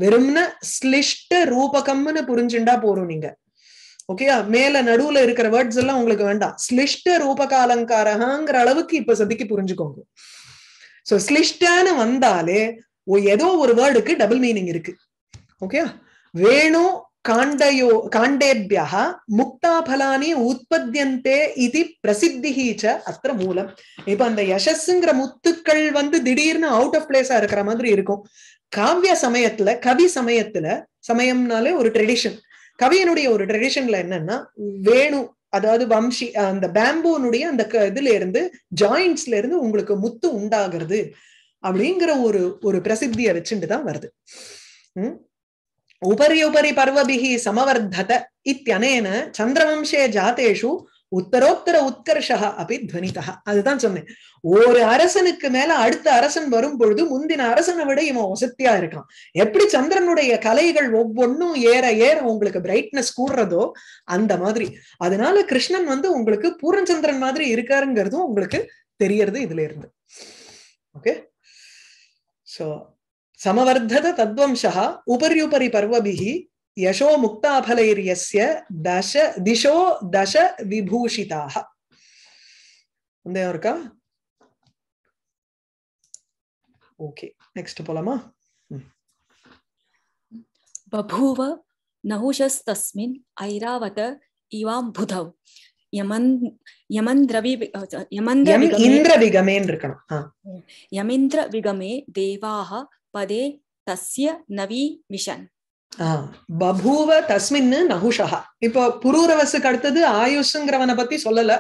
வெறும்ன ஸ்லிஷ்ட ரூபகம்னு புரிஞ்சுண்டா போறோம் நீங்க ஓகேயா மேல நடுவுல இருக்கிற வேர்ட்ஸ் எல்லாம் உங்களுக்கு வேண்டாம் ஸ்லிஷ்ட ரூபகாலங்காரகாங்கிற அளவுக்கு இப்ப சதிக்கு புரிஞ்சுக்கோங்க சோ ஸ்லிஷ்டான்னு வந்தாலே ஏதோ ஒரு வேர்டுக்கு டபுள் மீனிங் இருக்கு ஓகே வேணும் काण्डयो काण्डेभ्यः முக்தாபலானி உற்பத்தியந்தே இது பிரசித்திஹி ச அத்த மூலம் இப்ப அந்த யசஸ்ங்கிற முத்துக்கள் வந்து திடீர்னு அவுட் ஆஃப் பிளேஸா இருக்கிற மாதிரி இருக்கும் காவிய சமயத்துல கவி சமயத்துல சமயம்னாலே ஒரு ட்ரெடிஷன் கவியனுடைய ஒரு ட்ரெடிஷன்ல என்னன்னா வேணு அதாவது வம்சி அந்த பேம்பூனுடைய அந்த இதுல இருந்து ஜாயிண்ட்ஸ்ல இருந்து உங்களுக்கு முத்து உண்டாகிறது அப்படிங்கிற ஒரு ஒரு பிரசித்தியை வச்சுட்டு தான் வருது உபரி உபரி பர்வபிகி சமவர்த்தத இத்தியனேன சந்திரவம்சே ஜாத்தேஷு உத்தரோத்தர உத்கர்ஷா அப்படி துவனிதா அதுதான் சொன்னேன் ஒரு அரசனுக்கு மேல அடுத்த அரசன் வரும் பொழுது முந்தின அரசனை விட இவன் வசத்தியா இருக்கான் எப்படி சந்திரனுடைய கலைகள் ஒவ்வொன்றும் ஏற ஏற உங்களுக்கு பிரைட்னஸ் கூடுறதோ அந்த மாதிரி அதனால கிருஷ்ணன் வந்து உங்களுக்கு பூரஞ்சந்திரன் மாதிரி இருக்காருங்கிறதும் உங்களுக்கு தெரியறது இதுல இருந்து ஓகே சோ समवर्धत तद्वंशः उपर्युपरि पर्वभिः यशो मुक्ताफलैर्यस्य दश दिशो दश विभूषिताः முந்தையம் இருக்கா ஓகே நெக்ஸ்ட் போலாமா பபூவ நகுஷஸ்தஸ்மின் ஐராவத இவாம் புதவ் யமன் யமந்திரவி யமந்திர இந்திர விகமேன்னு இருக்கணும் யமிந்திர விகமே தேவாக பதே தஸ்ய நவி விஷன் பபூவ தஸ்மின்னு நகுஷா இப்போ புரூரவசுக்கு அடுத்தது ஆயுஷுங்கிறவனை பத்தி சொல்லல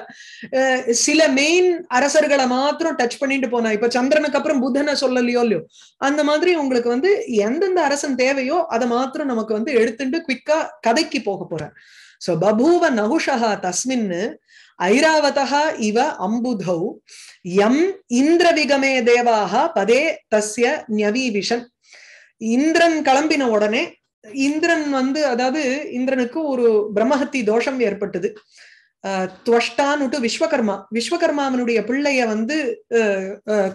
சில மெயின் அரசர்களை மாத்திரம் டச் பண்ணிட்டு போனா இப்ப சந்திரனுக்கு அப்புறம் புதனை சொல்லலையோ இல்லையோ அந்த மாதிரி உங்களுக்கு வந்து எந்தெந்த அரசன் தேவையோ அதை மாத்திரம் நமக்கு வந்து எடுத்துட்டு குவிக்கா கதைக்கு போக போறேன் சோ பபூவ நகுஷா தஸ்மின்னு ஐராவதா இவ அம்புதௌ எம் இந்திரவிகமே தேவாக பதே தஸ்ய நியவிஷன் இந்திரன் கிளம்பின உடனே இந்திரன் வந்து அதாவது இந்திரனுக்கு ஒரு பிரம்மஹத்தி தோஷம் ஏற்பட்டது துவஷ்டான்னுட்டு விஸ்வகர்மா விஸ்வகர்மா அவனுடைய பிள்ளைய வந்து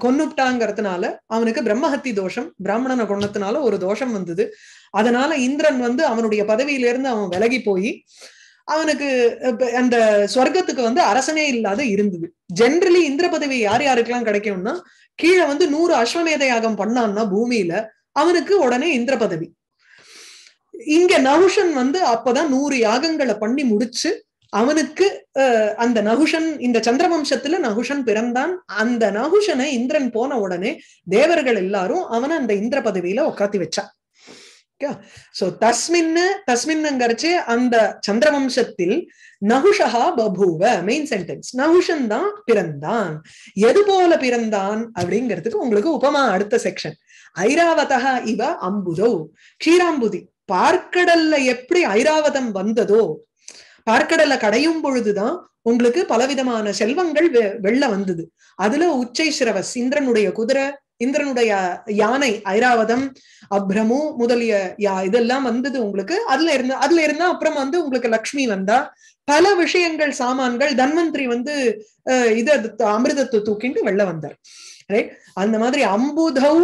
கொன்னுட்டாங்கிறதுனால அவனுக்கு பிரம்மஹத்தி தோஷம் பிராமணனை கொன்னதுனால ஒரு தோஷம் வந்தது அதனால இந்திரன் வந்து அவனுடைய பதவியிலிருந்து அவன் விலகி போய் அவனுக்கு அந்த சொர்க்கத்துக்கு வந்து அரசனே இல்லாத இருந்தது ஜென்ரலி இந்திர பதவி யார் யாருக்கெல்லாம் கிடைக்கும்னா கீழே வந்து நூறு அஸ்வமேத யாகம் பண்ணான்னா பூமியில அவனுக்கு உடனே இந்திர பதவி இங்க நகுஷன் வந்து அப்பதான் நூறு யாகங்களை பண்ணி முடிச்சு அவனுக்கு அந்த நகுஷன் இந்த சந்திரவம்சத்துல நகுஷன் பிறந்தான் அந்த நகுஷனை இந்திரன் போன உடனே தேவர்கள் எல்லாரும் அவனை அந்த இந்திர பதவியில உட்காத்தி வச்சான் சோ தஸ்மின்னு தஸ்மின்னுங்கிறச்சு அந்த நகுஷா பபூவ மெயின் சென்டென்ஸ் நகுஷன் தான் பிறந்தான் எது போல பிறந்தான் அப்படிங்கிறதுக்கு உங்களுக்கு உபமா அடுத்த செக்ஷன் ஐராவதா இவ அம்புதோ கீராம்புதி பார்க்கடல்ல எப்படி ஐராவதம் வந்ததோ பார்க்கடல்ல கடையும் பொழுதுதான் உங்களுக்கு பலவிதமான செல்வங்கள் வெள்ள வந்தது அதுல உச்சை சிரவஸ் இந்திரனுடைய குதிரை இந்திரனுடைய யானை ஐராவதம் அப்ரமு முதலிய யா இதெல்லாம் வந்தது உங்களுக்கு அதுல இருந்து அதுல இருந்தா அப்புறம் வந்து உங்களுக்கு லக்ஷ்மி வந்தா பல விஷயங்கள் சாமான்கள் தன்வந்திரி வந்து இது அமிர்தத்தை தூக்கிட்டு வெளில வந்தார் அந்த மாதிரி அம்புதவ்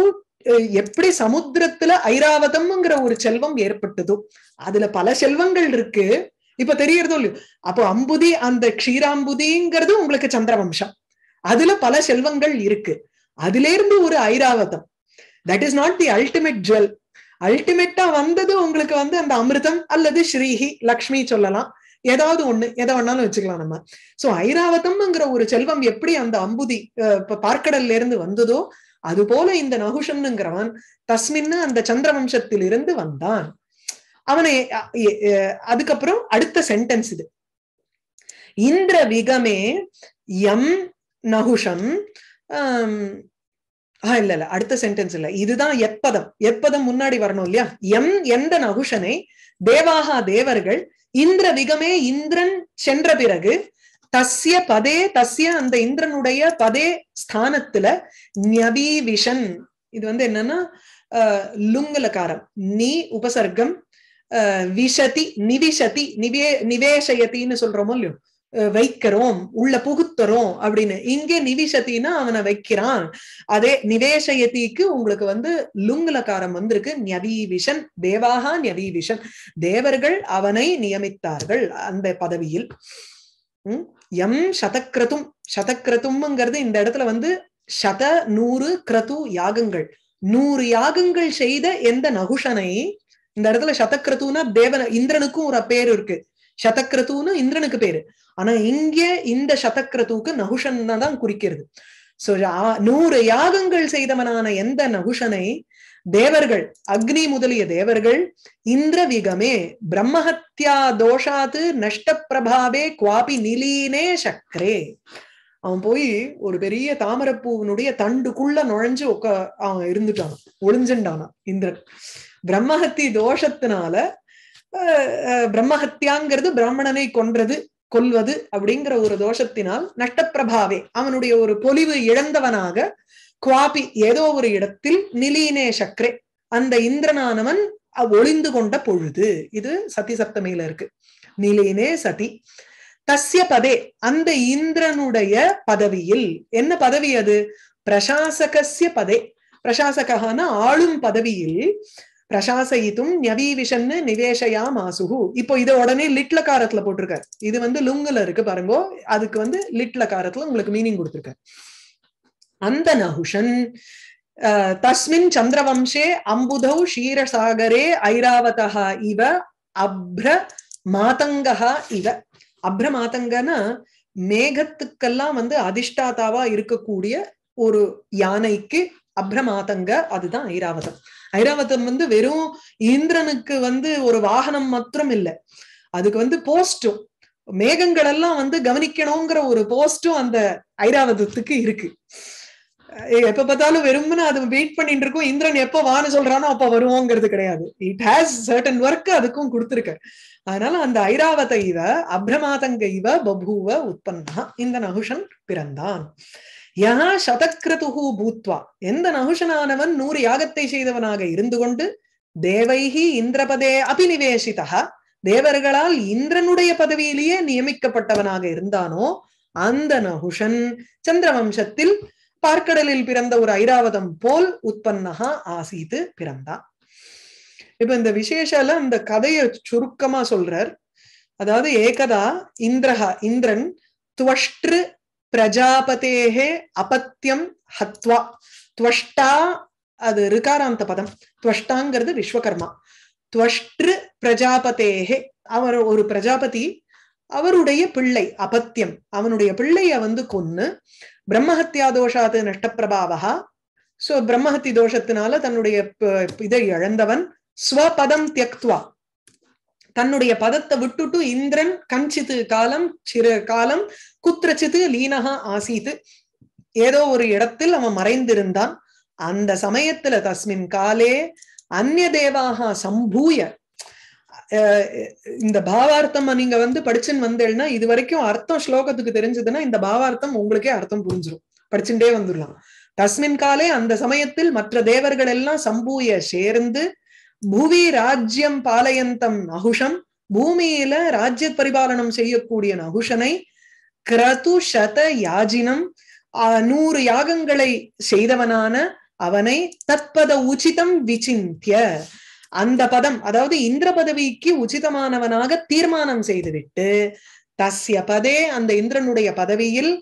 எப்படி சமுத்திரத்துல ஐராவதம்ங்கிற ஒரு செல்வம் ஏற்பட்டதோ அதுல பல செல்வங்கள் இருக்கு இப்ப தெரியறதோ இல்லையோ அப்போ அம்புதி அந்த க்ஷீராம்புதிங்கிறது உங்களுக்கு சந்திர வம்சம் அதுல பல செல்வங்கள் இருக்கு அதுல இருந்து ஒரு Airavatham that is not the ultimate jewel அல்டிமேட்டா வந்தது உங்களுக்கு வந்து அந்த அமிர்தம் அல்லது ஸ்ரீஹி லக்ஷ்மி சொல்லலாம் ஏதாவது ஒண்ணு எதை வேணாலும் வச்சுக்கலாம் நம்ம சோ ஐராவதம்ங்கிற ஒரு செல்வம் எப்படி அந்த அம்புதி பார்க்கடல்ல இருந்து வந்ததோ அது போல இந்த நகுஷம்னுங்கிறவன் தஸ்மின்னு அந்த சந்திர வம்சத்தில் இருந்து வந்தான் அவனை அதுக்கப்புறம் அடுத்த சென்டென்ஸ் இது இந்திர விகமே எம் நகுஷம் ஆஹ் இல்ல இல்ல அடுத்த சென்டென்ஸ் இல்ல இதுதான் எப்பதம் எப்பதம் முன்னாடி வரணும் இல்லையா எம் எந்த நகுஷனை தேவாகா தேவர்கள் இந்திர விகமே இந்திரன் சென்ற பிறகு தஸ்ய பதே தஸ்ய அந்த இந்திரனுடைய பதே ஸ்தானத்துல நபீவிஷன் இது வந்து என்னன்னா லுங்கலகாரம் நீ உபசர்க்கம் விஷதி நிவிஷதி நிவே நிவேஷயத்தின்னு சொல்றோமோ இல்லையோ வைக்கிறோம் உள்ள புகுத்தரும் அப்படின்னு இங்கே நிவிசத்தின்னா அவனை வைக்கிறான் அதே நிவேசயத்திக்கு உங்களுக்கு வந்து லுங்குலகாரம் வந்திருக்கு நியவிஷன் தேவாகா நியவிஷன் தேவர்கள் அவனை நியமித்தார்கள் அந்த பதவியில் எம் சதக்கிரதும் சதக்கிரதும்ங்கிறது இந்த இடத்துல வந்து சத நூறு கிரது யாகங்கள் நூறு யாகங்கள் செய்த எந்த நகுஷனை இந்த இடத்துல சதக்கிரதுனா தேவன இந்திரனுக்கும் ஒரு பேர் இருக்கு சதக்கிரதுன்னு இந்திரனுக்கு பேரு ஆனா இங்கே இந்த சதக்கிரதுக்கு நகுஷன் தான் குறிக்கிறது சோ நூறு யாகங்கள் செய்தவனான எந்த நகுஷனை தேவர்கள் அக்னி முதலிய தேவர்கள் இந்திர விகமே பிரம்மஹத்யா தோஷாத்து நஷ்ட பிரபாவே குவாபி நிலீனே சக்கரே அவன் போய் ஒரு பெரிய தாமரப்பூவினுடைய தண்டுக்குள்ள நுழைஞ்சு உக்க அவன் இருந்துட்டான் ஒளிஞ்சுட்டானான் இந்திரன் பிரம்மஹத்தி தோஷத்தினால பிரம்மஹத்தியாங்கிறது பிராமணனை கொன்றது கொல்வது அப்படிங்கிற ஒரு தோஷத்தினால் நட்டப்பிரபாவே அவனுடைய ஒரு பொலிவு இழந்தவனாக குவாபி ஏதோ ஒரு இடத்தில் நிலீனே சக்ரே அந்த இந்திரனானவன் ஒளிந்து கொண்ட பொழுது இது சதி சப்தமையில இருக்கு நிலீனே சதி தஸ்ய பதே அந்த இந்திரனுடைய பதவியில் என்ன பதவி அது பிரசாசகசிய பதே பிரசாசகான ஆளும் பதவியில் பிரசாசயித்தும் நவீவிஷன்னு நிவேஷயா மாசுகு இப்போ இதை உடனே லிட்ல காரத்துல போட்டிருக்காரு இது வந்து லுங்குல இருக்கு பாருங்கோ அதுக்கு வந்து லிட்ல காரத்துல உங்களுக்கு மீனிங் கொடுத்துருக்காரு அந்த நகுஷன் தஸ்மின் சந்திரவம்சே அம்புதௌ ஷீரசாகரே ஐராவதா இவ அப்ர மாதங்கா இவ அப்ர மாதங்கன்னா மேகத்துக்கெல்லாம் வந்து அதிஷ்டாதாவா இருக்கக்கூடிய ஒரு யானைக்கு அப்ரமாதங்க அதுதான் ஐராவதம் ஐராவதம் வந்து வெறும் இந்திரனுக்கு வந்து ஒரு வாகனம் மாத்திரம் இல்லை அதுக்கு வந்து போஸ்டும் மேகங்கள் எல்லாம் வந்து கவனிக்கணுங்கிற ஒரு போஸ்டும் அந்த ஐராவதத்துக்கு இருக்கு எப்ப பார்த்தாலும் வெறும்னு அது வெயிட் பண்ணிட்டு இருக்கும் இந்திரன் எப்ப வான்னு சொல்றானோ அப்ப வருவோங்கிறது கிடையாது இட் ஹாஸ் சர்டன் ஒர்க் அதுக்கும் கொடுத்துருக்க அதனால அந்த ஐராவத இவ அப்ரமாதங்க இவ பபூவ உற்பன்னா இந்த நகுஷன் பிறந்தான் யா சதக்ரதுகு பூத்வா எந்த நகுஷனானவன் நூறு யாகத்தை செய்தவனாக இருந்து கொண்டு தேவைகி இந்திரபதே அபிநிவேசிதா தேவர்களால் இந்திரனுடைய பதவியிலேயே நியமிக்கப்பட்டவனாக இருந்தானோ அந்த நகுஷன் சந்திர வம்சத்தில் பார்க்கடலில் பிறந்த ஒரு ஐராவதம் போல் உற்பத்தா ஆசீத்து பிறந்தான் இப்ப இந்த விசேஷால அந்த கதையை சுருக்கமா சொல்றார் அதாவது ஏகதா இந்திரஹா இந்திரன் துவஷ்டு பிரஜாபதேகே அபத்தியம் ஹத்வா துவஷ்டா அது ரிகாராந்த பதம் துவஷ்டாங்கிறது விஸ்வகர்மா துவஷ்டு பிரஜாபதேகே அவர் ஒரு பிரஜாபதி அவருடைய பிள்ளை அபத்தியம் அவனுடைய பிள்ளைய வந்து கொன்னு பிரம்மஹத்தியா தோஷாது நஷ்டப்பிரபாவகா சோ பிரம்மஹத்தி தோஷத்தினால தன்னுடைய இதை இழந்தவன் ஸ்வபதம் தியக்துவா தன்னுடைய பதத்தை விட்டுட்டு இந்திரன் கஞ்சித்து காலம் சிறு காலம் குத்திரச்சித்து லீனகா ஆசீத்து ஏதோ ஒரு இடத்தில் அவன் மறைந்திருந்தான் அந்த சமயத்துல தஸ்மின் காலே அந்நிய தேவாக சம்பூய இந்த பாவார்த்தம் நீங்க வந்து படிச்சுன்னு வந்தேன்னா இது வரைக்கும் அர்த்தம் ஸ்லோகத்துக்கு தெரிஞ்சதுன்னா இந்த பாவார்த்தம் உங்களுக்கே அர்த்தம் புரிஞ்சிடும் படிச்சுட்டே வந்துடலாம் தஸ்மின் காலே அந்த சமயத்தில் மற்ற தேவர்கள் எல்லாம் சம்பூய சேர்ந்து பூவி ராஜ்யம் பாலயந்தம் நகுஷம் பூமியில ராஜ்ய பரிபாலனம் செய்யக்கூடிய நகுஷனை கிரது சத யாஜினம் நூறு யாகங்களை செய்தவனான அவனை தற்பத உச்சிதம் விசிந்திய அந்த பதம் அதாவது இந்திர பதவிக்கு உச்சிதமானவனாக தீர்மானம் செய்துவிட்டு தஸ்ய பதே அந்த இந்திரனுடைய பதவியில்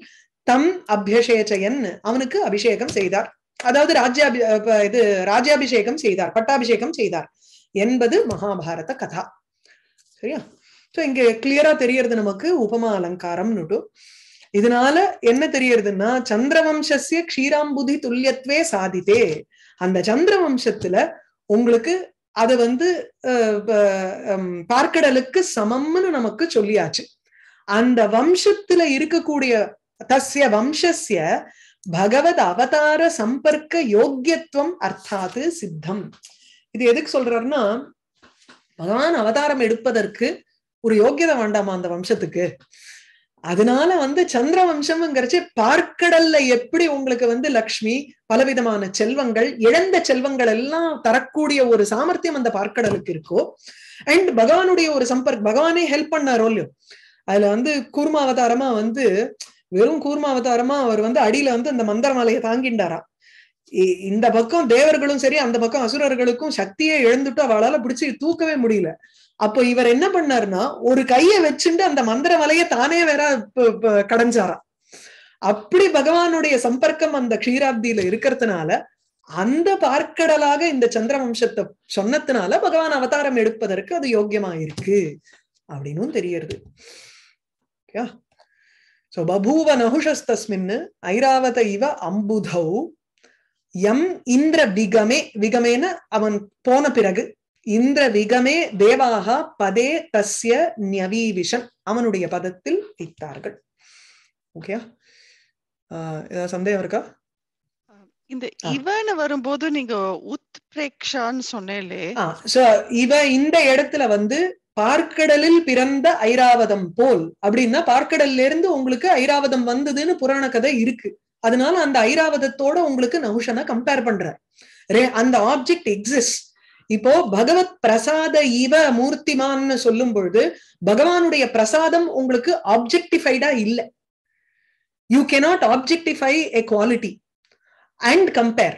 தம் அபியசேச்சயன் அவனுக்கு அபிஷேகம் செய்தார் அதாவது ராஜ்யாபி இது ராஜ்யாபிஷேகம் செய்தார் பட்டாபிஷேகம் செய்தார் என்பது மகாபாரத கதா சரியா ஸோ இங்க கிளியரா தெரியறது நமக்கு உபமா அலங்காரம்னுட்டு இதனால என்ன தெரியறதுன்னா சந்திரவம்சஸ்ய க்ஷீராம்புதி துல்லியத்வே சாதித்தே அந்த சந்திர வம்சத்துல உங்களுக்கு அது வந்து பார்க்கடலுக்கு சமம்னு நமக்கு சொல்லியாச்சு அந்த வம்சத்துல இருக்கக்கூடிய தஸ்ய வம்சஸ்ய பகவத் அவதார சம்பர்க்க யோக்கியத்துவம் அர்த்தாது சித்தம் இது எதுக்கு சொல்றாருன்னா பகவான் அவதாரம் எடுப்பதற்கு ஒரு யோக்கியதை வேண்டாமா அந்த வம்சத்துக்கு அதனால வந்து சந்திர வம்சம்ங்கிறச்சு பார்க்கடல்ல எப்படி உங்களுக்கு வந்து லக்ஷ்மி பலவிதமான செல்வங்கள் இழந்த செல்வங்கள் எல்லாம் தரக்கூடிய ஒரு சாமர்த்தியம் அந்த பார்க்கடலுக்கு இருக்கோ அண்ட் பகவானுடைய ஒரு சம்பர்க் பகவானே ஹெல்ப் பண்ணாரோ இல்லையோ அதுல வந்து கூர்மாவதாரமா வந்து வெறும் கூர்ம அவதாரமா அவர் வந்து அடியில வந்து அந்த மந்திரமாலையை தாங்கிண்டாராம் இந்த பக்கம் தேவர்களும் சரி அந்த பக்கம் அசுரர்களுக்கும் சக்தியை எழுந்துட்டு அவளால பிடிச்சி தூக்கவே முடியல அப்போ இவர் என்ன பண்ணாருன்னா ஒரு கையை வச்சுட்டு அந்த மந்திர மலையை தானே வேற கடைஞ்சாராம் அப்படி பகவானுடைய சம்பர்க்கம் அந்த க்ஷீராப்தியில இருக்கிறதுனால அந்த பார்க்கடலாக இந்த சந்திர வம்சத்தை சொன்னதுனால பகவான் அவதாரம் எடுப்பதற்கு அது யோக்கியமா இருக்கு அப்படின்னும் தெரியறது ஓகே ஸோ பபூவ நகுஷஸ்தஸ்மின்னு ஐராவத இவ அம்புதௌ எம் இந்திர விகமே விகமேன அவன் போன பிறகு இந்திர விகமே தேவாக பதே தஸ்ய நியவீவிஷன் அவனுடைய பதத்தில் வைத்தார்கள் ஓகேயா ஏதாவது சந்தேகம் இருக்கா இந்த இவன் வரும்போது நீங்க உத் பிரேக்ஷான்னு சொன்னேலே இவ இந்த இடத்துல வந்து பார்க்கடலில் பிறந்த ஐராவதம் போல் அப்படின்னா பார்க்கடல்ல இருந்து உங்களுக்கு ஐராவதம் வந்ததுன்னு புராண கதை இருக்கு அதனால அந்த ஐராவதத்தோட உங்களுக்கு நகுஷனை கம்பேர் ரே அந்த ஆப்ஜெக்ட் எக்ஸிஸ்ட் இப்போ பகவத் பிரசாத இவ மூர்த்திமான்னு சொல்லும் பொழுது பகவானுடைய பிரசாதம் உங்களுக்கு ஆப்ஜெக்டிஃபைடா இல்லை you cannot objectify a quality and compare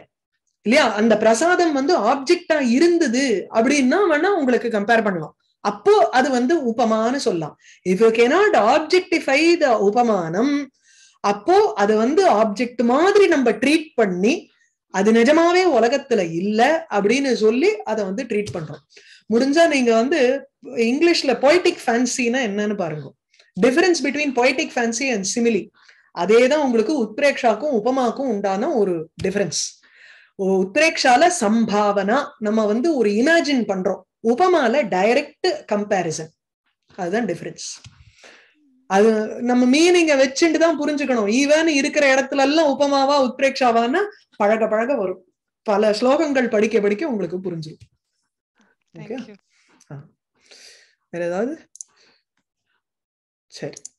இல்லையா அந்த பிரசாதம் வந்து ஆப்ஜெக்டா இருந்தது அப்படின்னா வேணா உங்களுக்கு கம்பேர் பண்ணலாம் அப்போ அது வந்து உபமான்னு சொல்லலாம் if you cannot objectify the உபமானம் அப்போ அது வந்து ஆப்ஜெக்ட் மாதிரி நம்ம ட்ரீட் பண்ணி அது நிஜமாவே உலகத்துல இல்ல அப்படின்னு சொல்லி அதை வந்து ட்ரீட் பண்றோம் முடிஞ்சா நீங்க வந்து இங்கிலீஷ்ல பொய்டிக் ஃபேன்சினா என்னன்னு பாருங்க difference between poetic fancy and simile அதே தான் உங்களுக்கு உத்ரேக்ஷாக்கும் உபமாக்கும் உண்டான ஒரு டிஃபரன்ஸ் உத்ரேக்ஷால சம்பாவனா நம்ம வந்து ஒரு இமேஜின் பண்றோம் உபமால டைரக்ட் கம்பேரிசன் அதுதான் டிஃபரன்ஸ் அது நம்ம மீனிங்க வச்சுட்டு தான் புரிஞ்சுக்கணும் ஈவன் இருக்கிற இடத்துல எல்லாம் உபமாவா உத்ரேக்ஷாவான்னா பழக பழக வரும் பல ஸ்லோகங்கள் படிக்க படிக்க உங்களுக்கு புரிஞ்சிடும் வேற ஏதாவது சரி